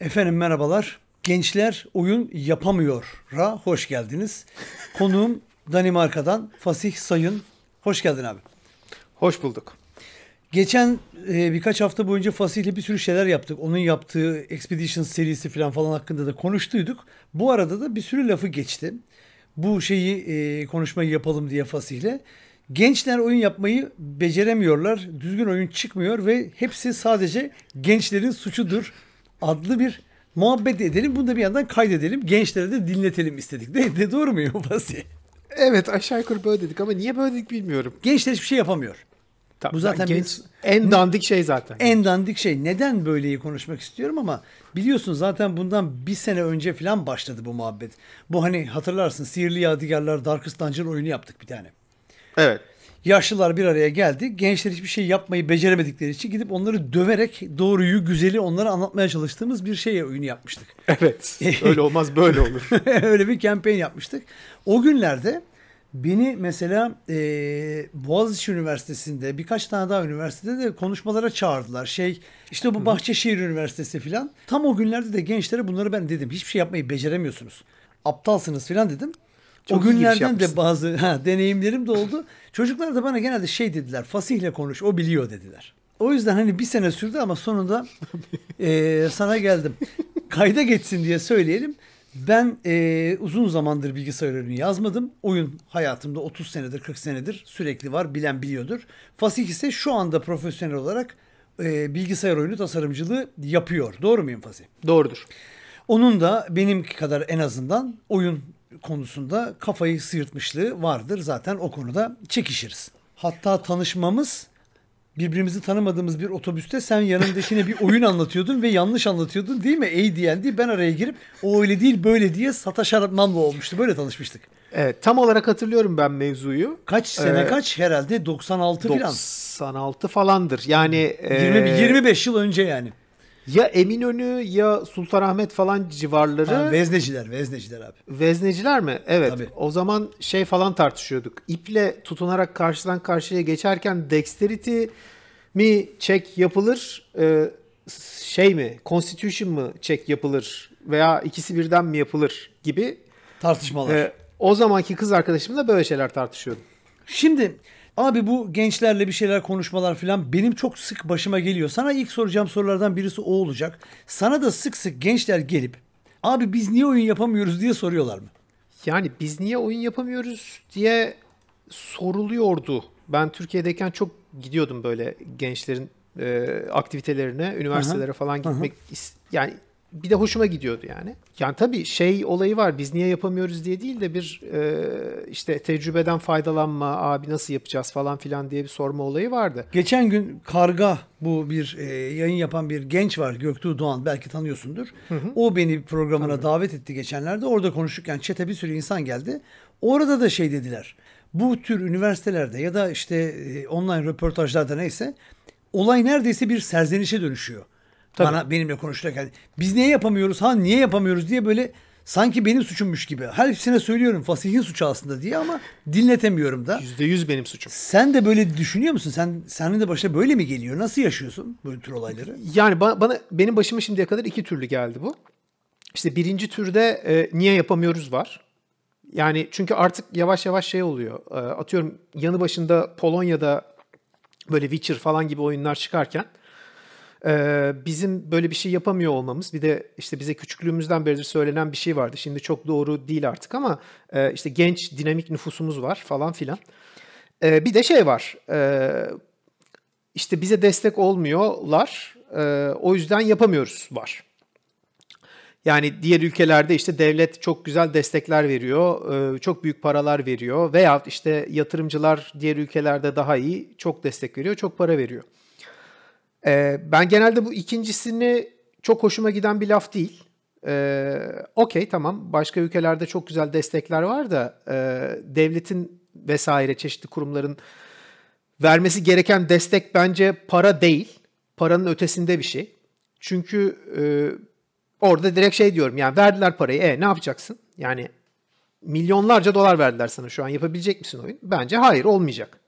Efendim merhabalar. Gençler oyun yapamıyor. Ra hoş geldiniz. Konuğum Danimarka'dan Fasih Sayın. Hoş geldin abi. Hoş bulduk. Geçen e, birkaç hafta boyunca Fasih ile bir sürü şeyler yaptık. Onun yaptığı Expedition serisi falan falan hakkında da konuştuyduk. Bu arada da bir sürü lafı geçti. Bu şeyi e, konuşmayı yapalım diye Fasih ile Gençler oyun yapmayı beceremiyorlar. Düzgün oyun çıkmıyor ve hepsi sadece gençlerin suçudur adlı bir muhabbet edelim. Bunu da bir yandan kaydedelim. Gençlere de dinletelim istedik. De, de doğru muyum Basi? Evet aşağı yukarı böyle dedik ama niye böyle dedik bilmiyorum. Gençler hiçbir şey yapamıyor. Tabii, Bu zaten genç, bir, en dandik şey zaten. En dandik şey. Neden böyleyi konuşmak istiyorum ama biliyorsun zaten bundan bir sene önce falan başladı bu muhabbet. Bu hani hatırlarsın Sihirli Yadigarlar Darkest Dungeon oyunu yaptık bir tane. Evet yaşlılar bir araya geldi. Gençler hiçbir şey yapmayı beceremedikleri için gidip onları döverek doğruyu, güzeli onlara anlatmaya çalıştığımız bir şey oyunu yapmıştık. Evet. öyle olmaz böyle olur. öyle bir kampanya yapmıştık. O günlerde beni mesela e, Boğaziçi Üniversitesi'nde birkaç tane daha üniversitede de konuşmalara çağırdılar. Şey işte bu Bahçeşehir Üniversitesi filan. Tam o günlerde de gençlere bunları ben dedim. Hiçbir şey yapmayı beceremiyorsunuz. Aptalsınız filan dedim. Çok o günlerden de bazı ha, deneyimlerim de oldu. Çocuklar da bana genelde şey dediler. Fasihle konuş o biliyor dediler. O yüzden hani bir sene sürdü ama sonunda e, sana geldim. Kayda geçsin diye söyleyelim. Ben e, uzun zamandır bilgisayar oyunu yazmadım. Oyun hayatımda 30 senedir 40 senedir sürekli var. Bilen biliyordur. Fasih ise şu anda profesyonel olarak e, bilgisayar oyunu tasarımcılığı yapıyor. Doğru muyum Fasih? Doğrudur. Onun da benimki kadar en azından oyun konusunda kafayı sıyırtmışlığı vardır. Zaten o konuda çekişiriz. Hatta tanışmamız birbirimizi tanımadığımız bir otobüste sen yanındakine bir oyun anlatıyordun ve yanlış anlatıyordun değil mi? AD&D ben araya girip o öyle değil böyle diye sataşarmamla olmuştu. Böyle tanışmıştık. Evet tam olarak hatırlıyorum ben mevzuyu. Kaç ee, sene ee, kaç herhalde 96 falan. 96 falandır. Yani 20, e, 25 yıl önce yani ya Eminönü ya Sultanahmet falan civarları. Ha, vezneciler, vezneciler abi. Vezneciler mi? Evet. Tabii. O zaman şey falan tartışıyorduk. İple tutunarak karşıdan karşıya geçerken dexterity mi çek yapılır, e, şey mi, constitution mı çek yapılır veya ikisi birden mi yapılır gibi tartışmalar. E, o zamanki kız arkadaşımla böyle şeyler tartışıyordum. Şimdi Abi bu gençlerle bir şeyler konuşmalar falan benim çok sık başıma geliyor. Sana ilk soracağım sorulardan birisi o olacak. Sana da sık sık gençler gelip abi biz niye oyun yapamıyoruz diye soruyorlar mı? Yani biz niye oyun yapamıyoruz diye soruluyordu. Ben Türkiye'deyken çok gidiyordum böyle gençlerin e, aktivitelerine, üniversitelere Aha. falan gitmek Aha. yani bir de hoşuma gidiyordu yani. Yani tabii şey olayı var biz niye yapamıyoruz diye değil de bir e, işte tecrübeden faydalanma abi nasıl yapacağız falan filan diye bir sorma olayı vardı. Geçen gün Karga bu bir e, yayın yapan bir genç var Göktuğ Doğan belki tanıyorsundur. Hı hı. O beni programına Tanrım. davet etti geçenlerde orada konuşurken çete bir sürü insan geldi. Orada da şey dediler bu tür üniversitelerde ya da işte e, online röportajlarda neyse olay neredeyse bir serzenişe dönüşüyor. Tabii. Bana benimle konuşurken biz niye yapamıyoruz ha niye yapamıyoruz diye böyle sanki benim suçummuş gibi. her Hepsine söylüyorum fasihin suçu aslında diye ama dinletemiyorum da. Yüzde yüz benim suçum. Sen de böyle düşünüyor musun? Sen senin de başına böyle mi geliyor? Nasıl yaşıyorsun bu tür olayları? Yani bana, bana benim başıma şimdiye kadar iki türlü geldi bu. İşte birinci türde e, niye yapamıyoruz var. Yani çünkü artık yavaş yavaş şey oluyor. E, atıyorum yanı başında Polonya'da böyle Witcher falan gibi oyunlar çıkarken bizim böyle bir şey yapamıyor olmamız bir de işte bize küçüklüğümüzden beri söylenen bir şey vardı. Şimdi çok doğru değil artık ama işte genç dinamik nüfusumuz var falan filan. bir de şey var. işte bize destek olmuyorlar. o yüzden yapamıyoruz var. Yani diğer ülkelerde işte devlet çok güzel destekler veriyor, çok büyük paralar veriyor veya işte yatırımcılar diğer ülkelerde daha iyi, çok destek veriyor, çok para veriyor. Ee, ben genelde bu ikincisini çok hoşuma giden bir laf değil. Ee, Okey tamam başka ülkelerde çok güzel destekler var da e, devletin vesaire çeşitli kurumların vermesi gereken destek bence para değil. Paranın ötesinde bir şey. Çünkü e, orada direkt şey diyorum yani verdiler parayı e ne yapacaksın? Yani milyonlarca dolar verdiler sana şu an yapabilecek misin oyun? Bence hayır olmayacak.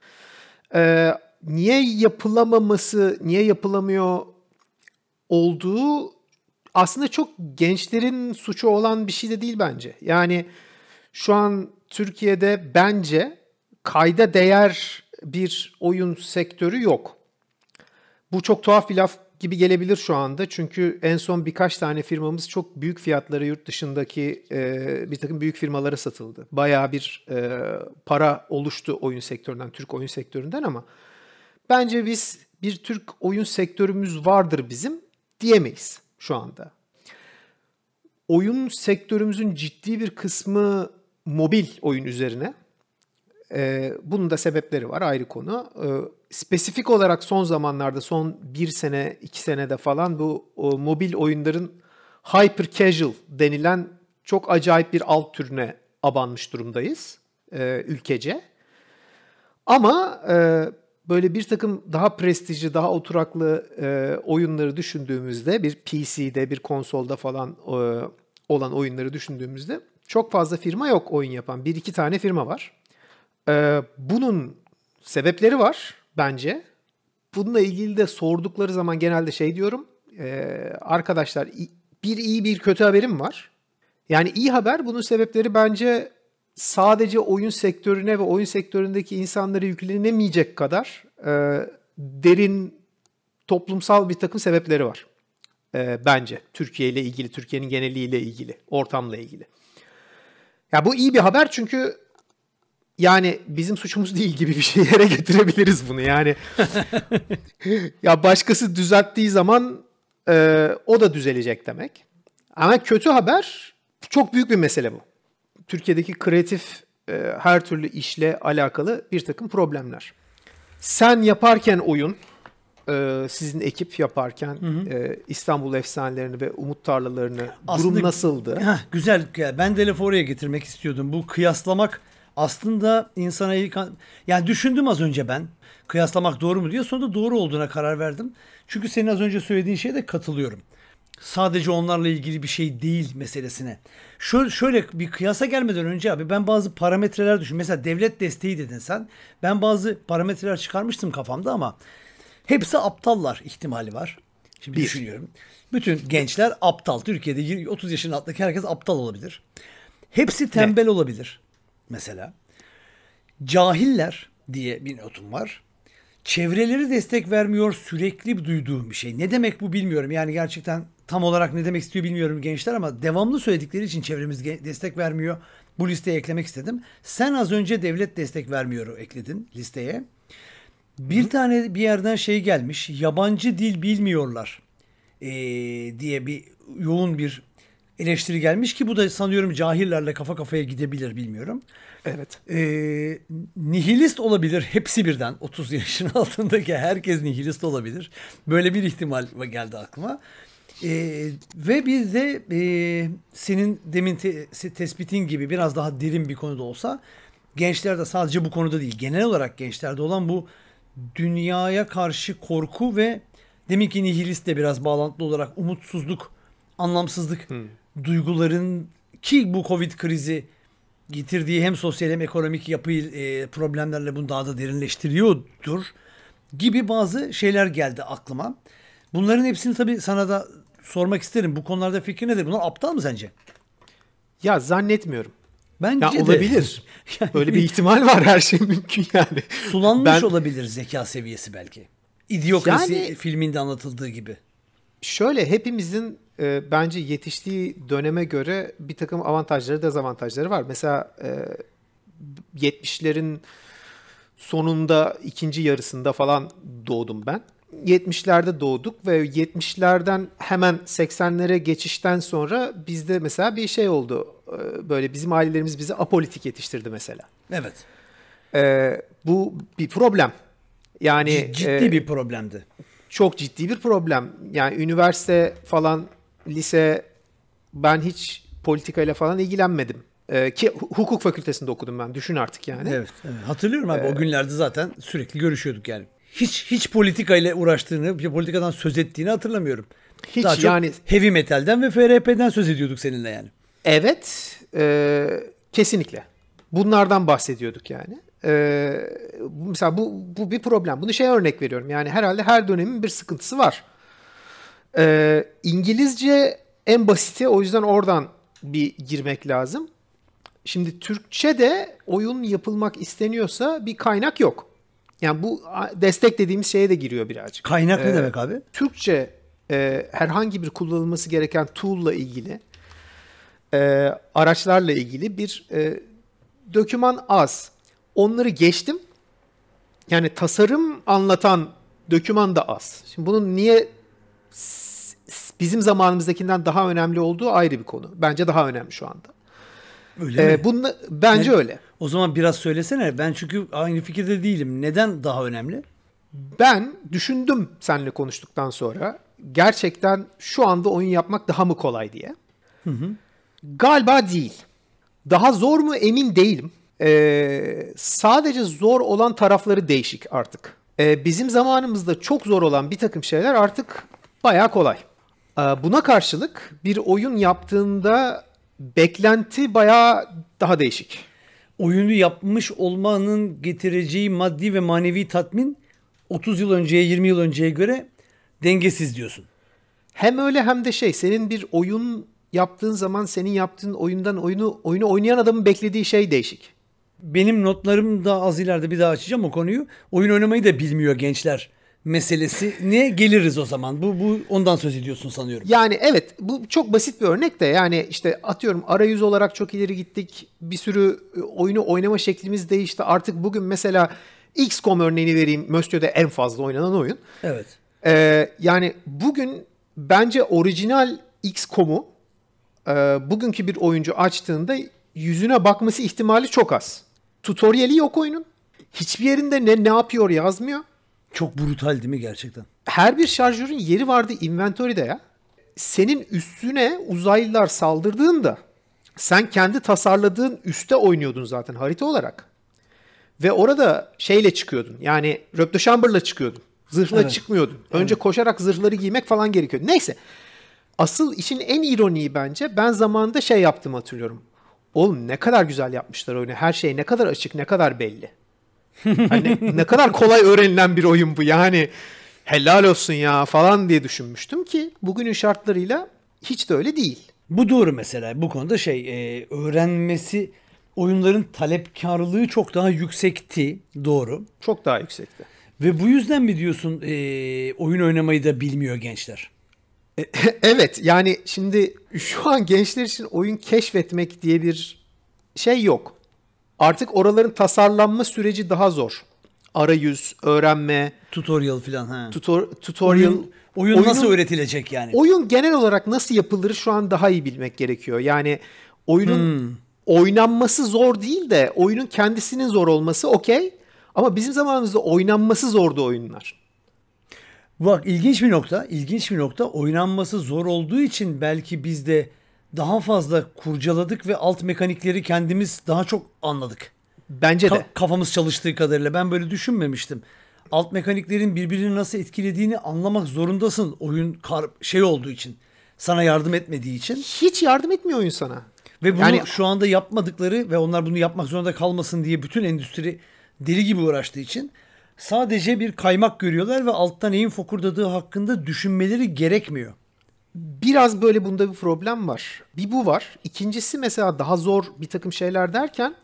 Ee, niye yapılamaması, niye yapılamıyor olduğu aslında çok gençlerin suçu olan bir şey de değil bence. Yani şu an Türkiye'de bence kayda değer bir oyun sektörü yok. Bu çok tuhaf bir laf gibi gelebilir şu anda. Çünkü en son birkaç tane firmamız çok büyük fiyatlara yurt dışındaki e, bir takım büyük firmalara satıldı. Bayağı bir e, para oluştu oyun sektöründen, Türk oyun sektöründen ama bence biz bir Türk oyun sektörümüz vardır bizim diyemeyiz şu anda. Oyun sektörümüzün ciddi bir kısmı mobil oyun üzerine. Ee, bunun da sebepleri var ayrı konu. Ee, spesifik olarak son zamanlarda son bir sene iki senede falan bu o, mobil oyunların hyper casual denilen çok acayip bir alt türüne abanmış durumdayız e, ülkece. Ama e, böyle bir takım daha prestijli, daha oturaklı e, oyunları düşündüğümüzde bir PC'de, bir konsolda falan e, olan oyunları düşündüğümüzde çok fazla firma yok oyun yapan. Bir iki tane firma var. E, bunun sebepleri var bence. Bununla ilgili de sordukları zaman genelde şey diyorum. E, arkadaşlar bir iyi bir kötü haberim var. Yani iyi haber bunun sebepleri bence sadece oyun sektörüne ve oyun sektöründeki insanlara yüklenemeyecek kadar e, derin toplumsal bir takım sebepleri var. E, bence Türkiye ile ilgili, Türkiye'nin geneliyle ilgili, ortamla ilgili. Ya bu iyi bir haber çünkü yani bizim suçumuz değil gibi bir şey yere getirebiliriz bunu yani. ya başkası düzelttiği zaman e, o da düzelecek demek. Ama kötü haber çok büyük bir mesele bu. Türkiye'deki kreatif e, her türlü işle alakalı bir takım problemler. Sen yaparken oyun, e, sizin ekip yaparken hı hı. E, İstanbul efsanelerini ve Umut Tarlalarını aslında, durum nasıldı? Heh, güzel. Ben de lafı oraya getirmek istiyordum. Bu kıyaslamak aslında insana yani düşündüm az önce ben kıyaslamak doğru mu diye sonra da doğru olduğuna karar verdim. Çünkü senin az önce söylediğin şeye de katılıyorum sadece onlarla ilgili bir şey değil meselesine. Şöyle, şöyle bir kıyasa gelmeden önce abi ben bazı parametreler düşün. Mesela devlet desteği dedin sen. Ben bazı parametreler çıkarmıştım kafamda ama hepsi aptallar ihtimali var. Şimdi bir. düşünüyorum. Bütün gençler aptal. Türkiye'de 30 yaşın altındaki herkes aptal olabilir. Hepsi tembel ne? olabilir mesela. Cahiller diye bir notum var çevreleri destek vermiyor sürekli duyduğum bir şey. Ne demek bu bilmiyorum. Yani gerçekten tam olarak ne demek istiyor bilmiyorum gençler ama devamlı söyledikleri için çevremiz destek vermiyor. Bu listeye eklemek istedim. Sen az önce devlet destek vermiyor ekledin listeye. Bir Hı. tane bir yerden şey gelmiş. Yabancı dil bilmiyorlar ee, diye bir yoğun bir eleştiri gelmiş ki bu da sanıyorum cahillerle kafa kafaya gidebilir bilmiyorum. Evet. Ee, nihilist olabilir hepsi birden 30 yaşın altındaki herkes nihilist olabilir. Böyle bir ihtimal geldi aklıma. E, ve bir de e, senin demin te, tespitin gibi biraz daha derin bir konuda olsa gençlerde sadece bu konuda değil genel olarak gençlerde olan bu dünyaya karşı korku ve deminki nihilistle biraz bağlantılı olarak umutsuzluk, anlamsızlık hmm. duyguların ki bu Covid krizi getirdiği hem sosyal hem ekonomik yapı e, problemlerle bunu daha da derinleştiriyordur gibi bazı şeyler geldi aklıma. Bunların hepsini tabii sana da sormak isterim. Bu konularda fikri nedir? Bunlar aptal mı sence? Ya zannetmiyorum. Bence ya de. olabilir. yani Böyle bir ihtimal var her şey mümkün yani. Sulanmış ben... olabilir zeka seviyesi belki. İdiokrasi yani, filminde anlatıldığı gibi. Şöyle hepimizin e, bence yetiştiği döneme göre bir takım avantajları dezavantajları var. Mesela e, 70'lerin sonunda ikinci yarısında falan doğdum ben. 70'lerde doğduk ve 70'lerden hemen 80'lere geçişten sonra bizde mesela bir şey oldu. Ee, böyle bizim ailelerimiz bizi apolitik yetiştirdi mesela. Evet. Ee, bu bir problem. Yani ciddi e, bir problemdi. Çok ciddi bir problem. Yani üniversite falan, lise ben hiç politikayla falan ilgilenmedim. Ee, ki hukuk fakültesinde okudum ben. Düşün artık yani. Evet. evet. Hatırlıyorum abi ee, o günlerde zaten sürekli görüşüyorduk yani hiç hiç politika ile uğraştığını, bir politikadan söz ettiğini hatırlamıyorum. Hiç Daha yani heavy metalden ve FRP'den söz ediyorduk seninle yani. Evet, e, kesinlikle. Bunlardan bahsediyorduk yani. E, mesela bu bu bir problem. Bunu şey örnek veriyorum. Yani herhalde her dönemin bir sıkıntısı var. E, İngilizce en basiti o yüzden oradan bir girmek lazım. Şimdi Türkçe de oyun yapılmak isteniyorsa bir kaynak yok. Yani bu destek dediğimiz şeye de giriyor birazcık. Kaynak ee, ne demek abi? Türkçe e, herhangi bir kullanılması gereken tool'la ilgili, e, araçlarla ilgili bir e, döküman az. Onları geçtim. Yani tasarım anlatan döküman da az. Şimdi bunun niye bizim zamanımızdakinden daha önemli olduğu ayrı bir konu. Bence daha önemli şu anda. Öyle ee, mi? Bununla, bence ne? öyle. O zaman biraz söylesene. Ben çünkü aynı fikirde değilim. Neden daha önemli? Ben düşündüm seninle konuştuktan sonra. Gerçekten şu anda oyun yapmak daha mı kolay diye. Hı hı. Galiba değil. Daha zor mu emin değilim. Ee, sadece zor olan tarafları değişik artık. Ee, bizim zamanımızda çok zor olan bir takım şeyler artık bayağı kolay. Ee, buna karşılık bir oyun yaptığında beklenti bayağı daha değişik oyunu yapmış olmanın getireceği maddi ve manevi tatmin 30 yıl önceye 20 yıl önceye göre dengesiz diyorsun. Hem öyle hem de şey senin bir oyun yaptığın zaman senin yaptığın oyundan oyunu oyunu oynayan adamın beklediği şey değişik. Benim notlarım da az ileride bir daha açacağım o konuyu. Oyun oynamayı da bilmiyor gençler Meselesi ne geliriz o zaman. Bu, bu ondan söz ediyorsun sanıyorum. Yani evet bu çok basit bir örnek de yani işte atıyorum arayüz olarak çok ileri gittik. Bir sürü e, oyunu oynama şeklimiz değişti. Artık bugün mesela XCOM örneğini vereyim. Möstio'da en fazla oynanan oyun. Evet. Ee, yani bugün bence orijinal XCOM'u e, bugünkü bir oyuncu açtığında yüzüne bakması ihtimali çok az. Tutoriali yok oyunun. Hiçbir yerinde ne ne yapıyor yazmıyor. Çok brutal değil mi gerçekten? Her bir şarjörün yeri vardı inventory'de ya. Senin üstüne uzaylılar saldırdığında sen kendi tasarladığın üste oynuyordun zaten harita olarak. Ve orada şeyle çıkıyordun. Yani röptöşambırla çıkıyordun. Zırhla evet. çıkmıyordun. Önce evet. koşarak zırhları giymek falan gerekiyordu. Neyse. Asıl işin en ironiyi bence ben zamanında şey yaptığımı hatırlıyorum. Oğlum ne kadar güzel yapmışlar oyunu. Her şey ne kadar açık, ne kadar belli. Hani ne kadar kolay öğrenilen bir oyun bu yani helal olsun ya falan diye düşünmüştüm ki bugünün şartlarıyla hiç de öyle değil. Bu doğru mesela bu konuda şey e, öğrenmesi oyunların talepkarlığı çok daha yüksekti doğru. Çok daha yüksekti. Ve bu yüzden mi diyorsun e, oyun oynamayı da bilmiyor gençler? E, evet yani şimdi şu an gençler için oyun keşfetmek diye bir şey yok. Artık oraların tasarlanma süreci daha zor. Arayüz, öğrenme, tutorial falan ha. Tutor, tutorial oyun, oyun oyunun, nasıl öğretilecek yani? Oyun genel olarak nasıl yapılır şu an daha iyi bilmek gerekiyor. Yani oyunun hmm. oynanması zor değil de oyunun kendisinin zor olması okey. Ama bizim zamanımızda oynanması zordu oyunlar. Bak ilginç bir nokta, ilginç bir nokta. Oynanması zor olduğu için belki bizde de daha fazla kurcaladık ve alt mekanikleri kendimiz daha çok anladık. Bence de. kafamız çalıştığı kadarıyla ben böyle düşünmemiştim. Alt mekaniklerin birbirini nasıl etkilediğini anlamak zorundasın oyun kar şey olduğu için. Sana yardım etmediği için. Hiç yardım etmiyor oyun sana. Ve bunu yani... şu anda yapmadıkları ve onlar bunu yapmak zorunda kalmasın diye bütün endüstri deli gibi uğraştığı için sadece bir kaymak görüyorlar ve alttan neyin fokurdadığı hakkında düşünmeleri gerekmiyor biraz böyle bunda bir problem var. Bir bu var. İkincisi mesela daha zor bir takım şeyler derken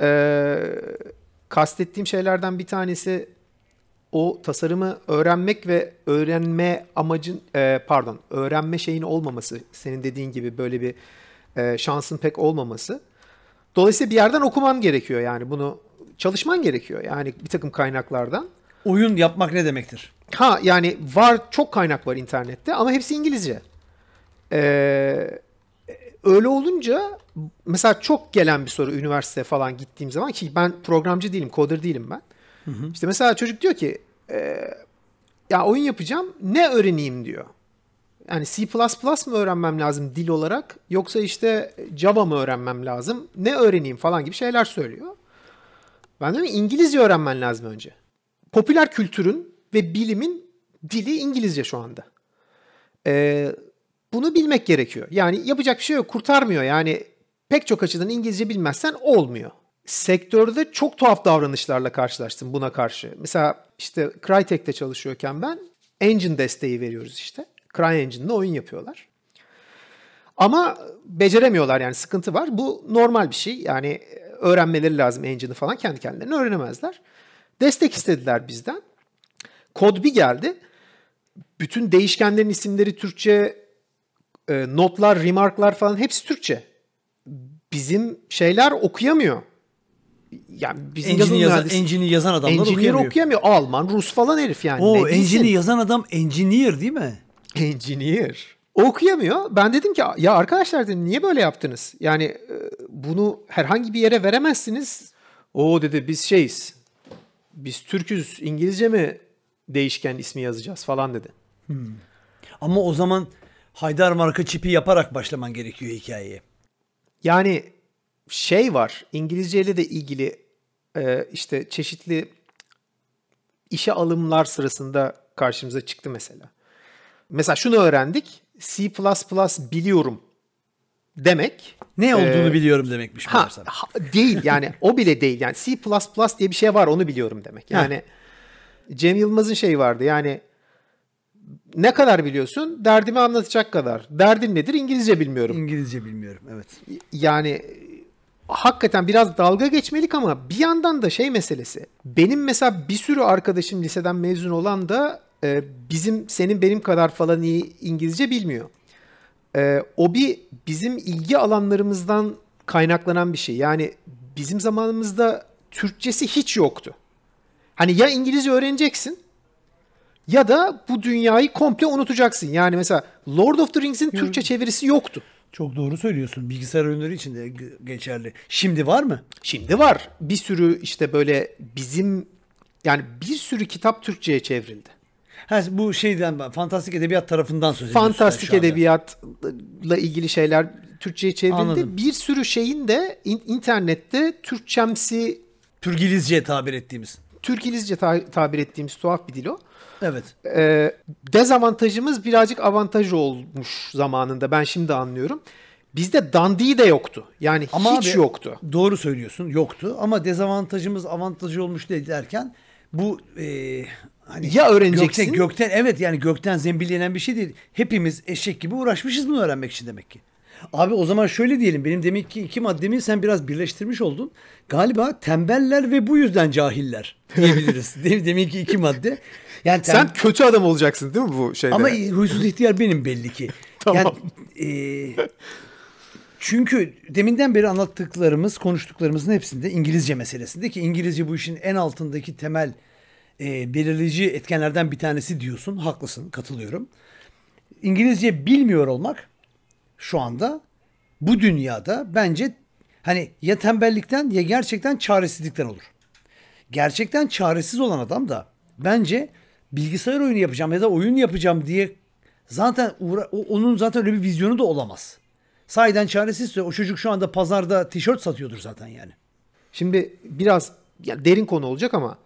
e, kastettiğim şeylerden bir tanesi o tasarımı öğrenmek ve öğrenme amacın e, pardon öğrenme şeyin olmaması senin dediğin gibi böyle bir e, şansın pek olmaması. Dolayısıyla bir yerden okuman gerekiyor yani bunu çalışman gerekiyor yani bir takım kaynaklardan oyun yapmak ne demektir? Ha yani var çok kaynak var internette ama hepsi İngilizce. Ee, öyle olunca mesela çok gelen bir soru üniversite falan gittiğim zaman ki ben programcı değilim, coder değilim ben. Hı hı. İşte mesela çocuk diyor ki e, ya oyun yapacağım ne öğreneyim diyor. Yani C++ mı öğrenmem lazım dil olarak yoksa işte Java mı öğrenmem lazım ne öğreneyim falan gibi şeyler söylüyor. Ben diyorum İngilizce öğrenmen lazım önce popüler kültürün ve bilimin dili İngilizce şu anda. Ee, bunu bilmek gerekiyor. Yani yapacak bir şey yok. Kurtarmıyor. Yani pek çok açıdan İngilizce bilmezsen olmuyor. Sektörde çok tuhaf davranışlarla karşılaştım buna karşı. Mesela işte Crytek'te çalışıyorken ben engine desteği veriyoruz işte. CryEngine'le oyun yapıyorlar. Ama beceremiyorlar yani sıkıntı var. Bu normal bir şey. Yani öğrenmeleri lazım engine'ı falan kendi kendilerine öğrenemezler. Destek istediler bizden. Kod bir geldi. Bütün değişkenlerin isimleri Türkçe, e, notlar, remarklar falan hepsi Türkçe. Bizim şeyler okuyamıyor. Yani bizim engine'i yazan, neredeyse... engine'i yazan adamlar engineer okuyamıyor. okuyamıyor. Alman, Rus falan herif yani. O engine'i yazan adam engineer değil mi? Engineer. okuyamıyor. Ben dedim ki ya arkadaşlar dedim niye böyle yaptınız? Yani e, bunu herhangi bir yere veremezsiniz. O dedi biz şeyiz biz Türküz İngilizce mi değişken ismi yazacağız falan dedi. Hmm. Ama o zaman Haydar marka çipi yaparak başlaman gerekiyor hikayeyi. Yani şey var İngilizceyle de ilgili e, işte çeşitli işe alımlar sırasında karşımıza çıktı mesela. Mesela şunu öğrendik. C++ biliyorum demek. Ne olduğunu ee, biliyorum demekmiş. Ha, ha, değil yani o bile değil. Yani C++ diye bir şey var onu biliyorum demek. Yani ha. Cem Yılmaz'ın şeyi vardı yani ne kadar biliyorsun? Derdimi anlatacak kadar. Derdin nedir? İngilizce bilmiyorum. İngilizce bilmiyorum evet. Yani hakikaten biraz dalga geçmelik ama bir yandan da şey meselesi. Benim mesela bir sürü arkadaşım liseden mezun olan da bizim senin benim kadar falan iyi İngilizce bilmiyor e, ee, obi bizim ilgi alanlarımızdan kaynaklanan bir şey. Yani bizim zamanımızda Türkçesi hiç yoktu. Hani ya İngilizce öğreneceksin ya da bu dünyayı komple unutacaksın. Yani mesela Lord of the Rings'in hmm. Türkçe çevirisi yoktu. Çok doğru söylüyorsun. Bilgisayar oyunları için de geçerli. Şimdi var mı? Şimdi var. Bir sürü işte böyle bizim yani bir sürü kitap Türkçe'ye çevrildi. Ha, bu şeyden fantastik edebiyat tarafından söz ediyorsun. Fantastik edebiyatla ilgili şeyler Türkçe'ye çevrildi. Anladım. Bir sürü şeyin de in- internette Türkçemsi Türkilizce tabir ettiğimiz. Türkilizce ta- tabir ettiğimiz tuhaf bir dil o. Evet. Ee, dezavantajımız birazcık avantaj olmuş zamanında. Ben şimdi anlıyorum. Bizde dandiği de yoktu. Yani ama hiç abi, yoktu. Doğru söylüyorsun yoktu ama dezavantajımız avantajı olmuş derken bu e, Hani ya öğreneceksin. Gökten, gökten evet yani gökten zembil bir şey değil. Hepimiz eşek gibi uğraşmışız bunu öğrenmek için demek ki. Abi o zaman şöyle diyelim. Benim demek ki iki maddemi sen biraz birleştirmiş oldun. Galiba tembeller ve bu yüzden cahiller diyebiliriz. demek ki iki madde. Yani tem... Sen kötü adam olacaksın değil mi bu şeyde? Ama huysuz ihtiyar benim belli ki. tamam. Yani, e, çünkü deminden beri anlattıklarımız, konuştuklarımızın hepsinde İngilizce meselesinde ki İngilizce bu işin en altındaki temel e, belirleyici etkenlerden bir tanesi diyorsun. Haklısın, katılıyorum. İngilizce bilmiyor olmak şu anda bu dünyada bence hani ya tembellikten ya gerçekten çaresizlikten olur. Gerçekten çaresiz olan adam da bence bilgisayar oyunu yapacağım ya da oyun yapacağım diye zaten uğra onun zaten öyle bir vizyonu da olamaz. Sahiden çaresizse o çocuk şu anda pazarda tişört satıyordur zaten yani. Şimdi biraz ya derin konu olacak ama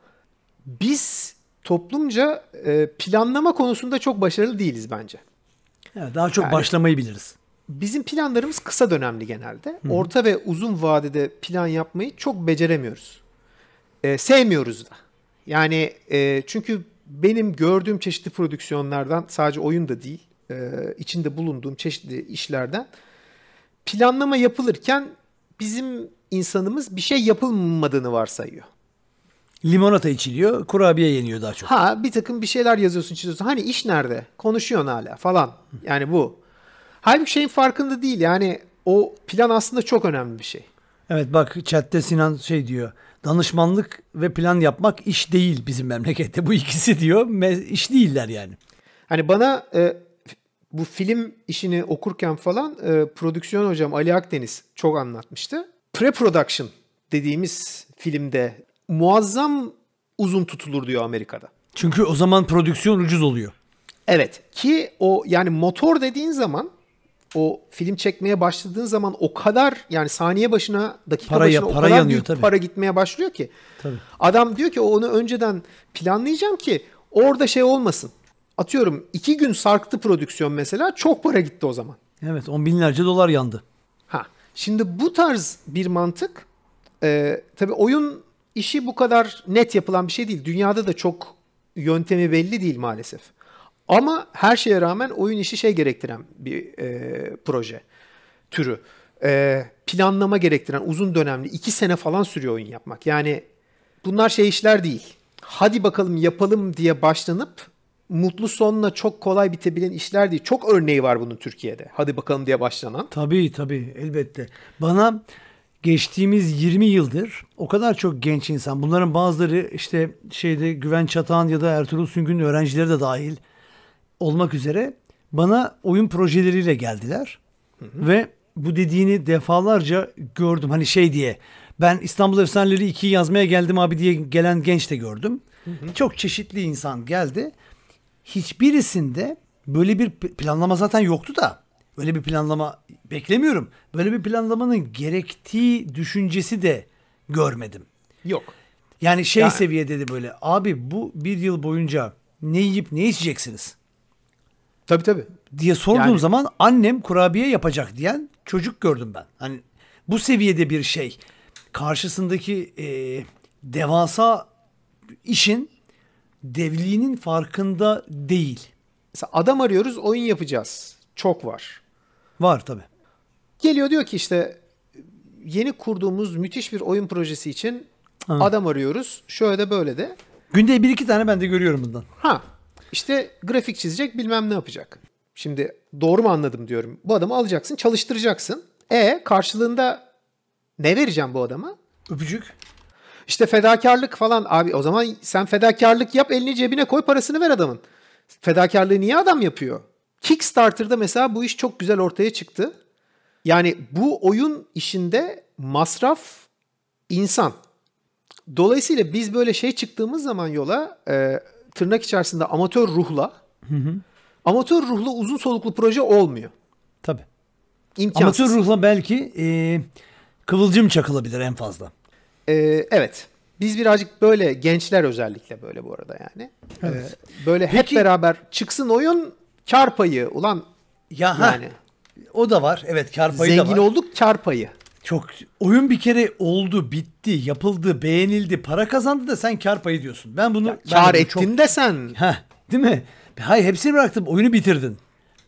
biz toplumca e, planlama konusunda çok başarılı değiliz bence. Ya daha çok yani, başlamayı biliriz. Bizim planlarımız kısa dönemli genelde. Hı. Orta ve uzun vadede plan yapmayı çok beceremiyoruz. E, sevmiyoruz da. Yani e, çünkü benim gördüğüm çeşitli prodüksiyonlardan sadece oyun da değil e, içinde bulunduğum çeşitli işlerden planlama yapılırken bizim insanımız bir şey yapılmadığını varsayıyor. Limonata içiliyor, kurabiye yeniyor daha çok. Ha bir takım bir şeyler yazıyorsun, çiziyorsun. Hani iş nerede? Konuşuyorsun hala falan. Yani bu. Halbuki şeyin farkında değil. Yani o plan aslında çok önemli bir şey. Evet bak chatte Sinan şey diyor. Danışmanlık ve plan yapmak iş değil bizim memlekette. Bu ikisi diyor. Me- iş değiller yani. Hani bana e, bu film işini okurken falan e, prodüksiyon hocam Ali Akdeniz çok anlatmıştı. Pre-production dediğimiz filmde muazzam uzun tutulur diyor Amerika'da. Çünkü o zaman prodüksiyon ucuz oluyor. Evet ki o yani motor dediğin zaman o film çekmeye başladığın zaman o kadar yani saniye başına dakika para, başına para o kadar yanıyor, büyük tabii. para gitmeye başlıyor ki. Tabii. Adam diyor ki onu önceden planlayacağım ki orada şey olmasın. Atıyorum iki gün sarktı prodüksiyon mesela çok para gitti o zaman. Evet on binlerce dolar yandı. Ha şimdi bu tarz bir mantık e, tabii oyun işi bu kadar net yapılan bir şey değil. Dünyada da çok yöntemi belli değil maalesef. Ama her şeye rağmen oyun işi şey gerektiren bir e, proje türü. E, planlama gerektiren uzun dönemli iki sene falan sürüyor oyun yapmak. Yani bunlar şey işler değil. Hadi bakalım yapalım diye başlanıp mutlu sonla çok kolay bitebilen işler değil. Çok örneği var bunun Türkiye'de. Hadi bakalım diye başlanan. Tabii tabii elbette. Bana geçtiğimiz 20 yıldır o kadar çok genç insan, bunların bazıları işte şeyde Güven Çatağan ya da Ertuğrul Süngün'ün öğrencileri de dahil olmak üzere bana oyun projeleriyle geldiler. Hı hı. Ve bu dediğini defalarca gördüm. Hani şey diye ben İstanbul Efsaneleri 2'yi yazmaya geldim abi diye gelen genç de gördüm. Hı hı. Çok çeşitli insan geldi. Hiçbirisinde böyle bir planlama zaten yoktu da. Böyle bir planlama beklemiyorum. Böyle bir planlamanın gerektiği düşüncesi de görmedim. Yok. Yani şey yani, seviyede de böyle abi bu bir yıl boyunca ne yiyip ne içeceksiniz? Tabii tabii. Diye sorduğum yani, zaman annem kurabiye yapacak diyen çocuk gördüm ben. Hani bu seviyede bir şey karşısındaki e, devasa işin devliğinin farkında değil. Mesela adam arıyoruz oyun yapacağız. Çok var. Var tabii. Geliyor diyor ki işte yeni kurduğumuz müthiş bir oyun projesi için ha. adam arıyoruz. Şöyle de böyle de. Günde bir iki tane ben de görüyorum bundan. Ha işte grafik çizecek bilmem ne yapacak. Şimdi doğru mu anladım diyorum. Bu adamı alacaksın çalıştıracaksın. E karşılığında ne vereceğim bu adama? Öpücük. İşte fedakarlık falan abi o zaman sen fedakarlık yap elini cebine koy parasını ver adamın. Fedakarlığı niye adam yapıyor? Kickstarter'da mesela bu iş çok güzel ortaya çıktı. Yani bu oyun işinde masraf insan. Dolayısıyla biz böyle şey çıktığımız zaman yola e, tırnak içerisinde amatör ruhla hı hı. amatör ruhla uzun soluklu proje olmuyor. Tabii. İmkansız. Amatör ruhla belki e, kıvılcım çakılabilir en fazla. E, evet. Biz birazcık böyle gençler özellikle böyle bu arada yani. Evet. E, böyle Peki, hep beraber çıksın oyun kar payı ulan ya yani. Ha, o da var. Evet kar payı Zengin da var. Zengin olduk kar payı. Çok oyun bir kere oldu, bitti, yapıldı, beğenildi, para kazandı da sen kar payı diyorsun. Ben bunu ya, ben kar ettin çok... desen. Heh, değil mi? Hayır hepsini bıraktım. Oyunu bitirdin.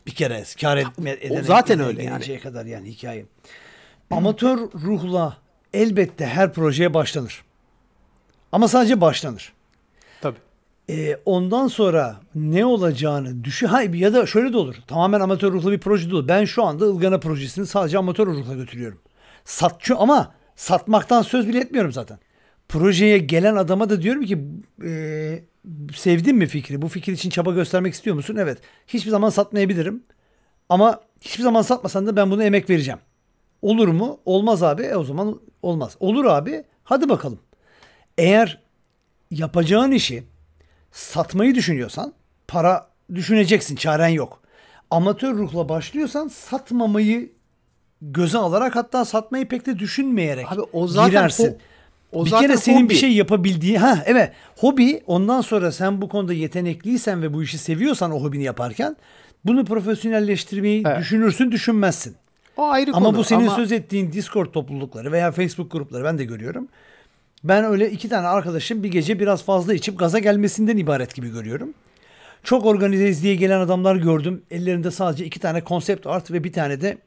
Bir kere kar etme ederek. O zaten öyle yani. kadar yani hikaye. Amatör ruhla elbette her projeye başlanır. Ama sadece başlanır e, ondan sonra ne olacağını düşün. Ha, ya da şöyle de olur. Tamamen amatör ruhlu bir proje de Ben şu anda Ilgana projesini sadece amatör ruhla götürüyorum. Satçı ama satmaktan söz bile etmiyorum zaten. Projeye gelen adama da diyorum ki e, sevdin mi fikri? Bu fikir için çaba göstermek istiyor musun? Evet. Hiçbir zaman satmayabilirim. Ama hiçbir zaman satmasan da ben buna emek vereceğim. Olur mu? Olmaz abi. E o zaman olmaz. Olur abi. Hadi bakalım. Eğer yapacağın işi satmayı düşünüyorsan para düşüneceksin çaren yok. Amatör ruhla başlıyorsan satmamayı göze alarak hatta satmayı pek de düşünmeyerek Abi o zaten girersin. O... O bir zaten kere senin hobi. bir şey yapabildiği ha evet hobi ondan sonra sen bu konuda yetenekliysen ve bu işi seviyorsan o hobini yaparken bunu profesyonelleştirmeyi evet. düşünürsün düşünmezsin. O ayrı ama konu. Ama bu senin ama... söz ettiğin Discord toplulukları veya Facebook grupları ben de görüyorum. Ben öyle iki tane arkadaşım bir gece biraz fazla içip gaza gelmesinden ibaret gibi görüyorum. Çok organizeyiz diye gelen adamlar gördüm. Ellerinde sadece iki tane konsept art ve bir tane de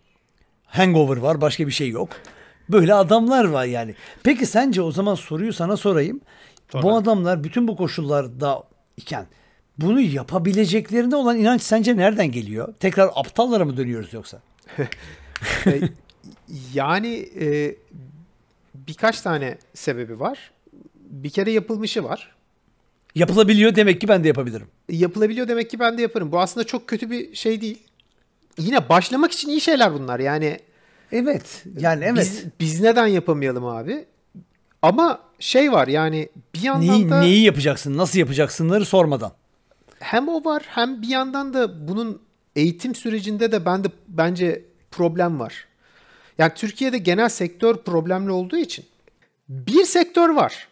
hangover var. Başka bir şey yok. Böyle adamlar var yani. Peki sence o zaman soruyu sana sorayım. Sonra. Bu adamlar bütün bu koşullarda iken bunu yapabileceklerinde olan inanç sence nereden geliyor? Tekrar aptallara mı dönüyoruz yoksa? E, yani e, birkaç tane sebebi var. Bir kere yapılmışı var. Yapılabiliyor demek ki ben de yapabilirim. Yapılabiliyor demek ki ben de yaparım. Bu aslında çok kötü bir şey değil. Yine başlamak için iyi şeyler bunlar. Yani Evet. Yani evet. Biz, biz neden yapamayalım abi? Ama şey var yani bir yandan neyi, da neyi yapacaksın, nasıl yapacaksınları sormadan. Hem o var hem bir yandan da bunun eğitim sürecinde de bende bence problem var. Yani Türkiye'de genel sektör problemli olduğu için bir sektör var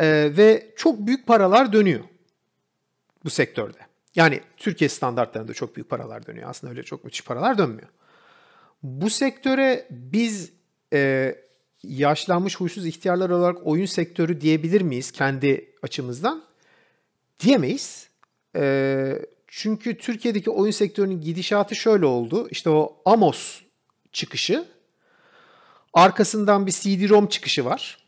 ee, ve çok büyük paralar dönüyor bu sektörde. Yani Türkiye standartlarında çok büyük paralar dönüyor. Aslında öyle çok müthiş paralar dönmüyor. Bu sektöre biz e, yaşlanmış huysuz ihtiyarlar olarak oyun sektörü diyebilir miyiz kendi açımızdan? Diyemeyiz. E, çünkü Türkiye'deki oyun sektörünün gidişatı şöyle oldu. İşte o Amos çıkışı Arkasından bir CD-ROM çıkışı var.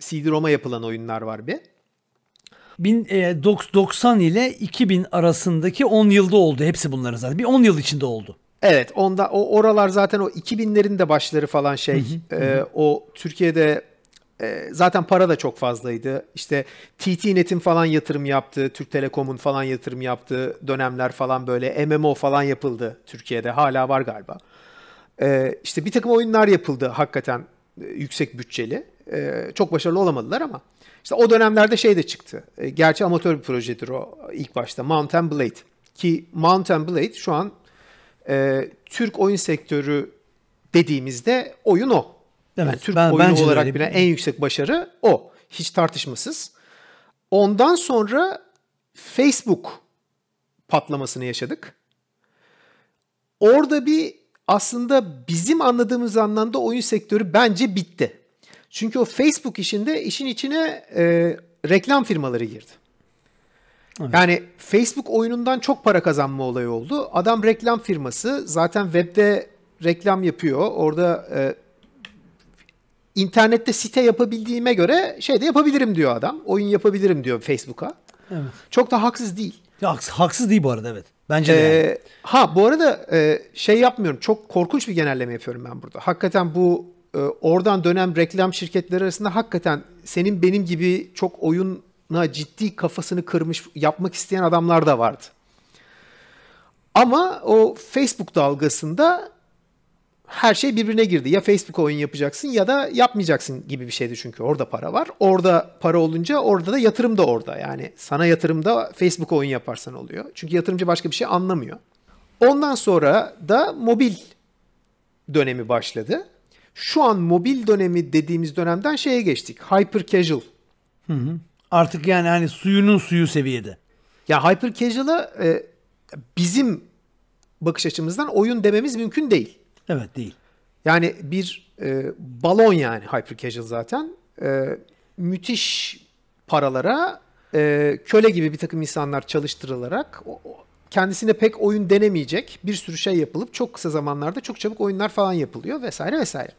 CD-ROM'a yapılan oyunlar var bir. 1990 e, ile 2000 arasındaki 10 yılda oldu hepsi bunların zaten. Bir 10 yıl içinde oldu. Evet, onda o oralar zaten o 2000'lerin de başları falan şey. Hı hı, e, hı. O Türkiye'de e, zaten para da çok fazlaydı. İşte TT.net'in falan yatırım yaptığı, Türk Telekom'un falan yatırım yaptığı dönemler falan böyle MMO falan yapıldı Türkiye'de. Hala var galiba. E, işte bir takım oyunlar yapıldı hakikaten e, yüksek bütçeli. E, çok başarılı olamadılar ama işte o dönemlerde şey de çıktı. E, gerçi amatör bir projedir o ilk başta Mountain Blade. Ki Mountain Blade şu an e, Türk oyun sektörü dediğimizde oyun o. Evet, yani Türk ben, oyunu olarak bile en yüksek başarı o. Hiç tartışmasız. Ondan sonra Facebook patlamasını yaşadık. Orada bir aslında bizim anladığımız anlamda oyun sektörü bence bitti. Çünkü o Facebook işinde işin içine e, reklam firmaları girdi. Evet. Yani Facebook oyunundan çok para kazanma olayı oldu. Adam reklam firması zaten webde reklam yapıyor. Orada e, internette site yapabildiğime göre şey de yapabilirim diyor adam. Oyun yapabilirim diyor Facebook'a. Evet. Çok da haksız değil. Ya, haksız değil bu arada evet. Bence de. Ee, yani. Ha bu arada e, şey yapmıyorum. Çok korkunç bir genelleme yapıyorum ben burada. Hakikaten bu e, oradan dönem reklam şirketleri arasında hakikaten senin benim gibi çok oyuna ciddi kafasını kırmış yapmak isteyen adamlar da vardı. Ama o Facebook dalgasında her şey birbirine girdi. Ya Facebook oyun yapacaksın ya da yapmayacaksın gibi bir şeydi çünkü orada para var. Orada para olunca orada da yatırım da orada. Yani sana yatırım da Facebook oyun yaparsan oluyor. Çünkü yatırımcı başka bir şey anlamıyor. Ondan sonra da mobil dönemi başladı. Şu an mobil dönemi dediğimiz dönemden şeye geçtik. Hyper casual. Hı hı. Artık yani hani suyunun suyu seviyede. Ya hyper casual'a e, bizim bakış açımızdan oyun dememiz mümkün değil. Evet değil. Yani bir e, balon yani hyper casual zaten. E, müthiş paralara e, köle gibi bir takım insanlar çalıştırılarak o, kendisine pek oyun denemeyecek bir sürü şey yapılıp çok kısa zamanlarda çok çabuk oyunlar falan yapılıyor vesaire vesaire.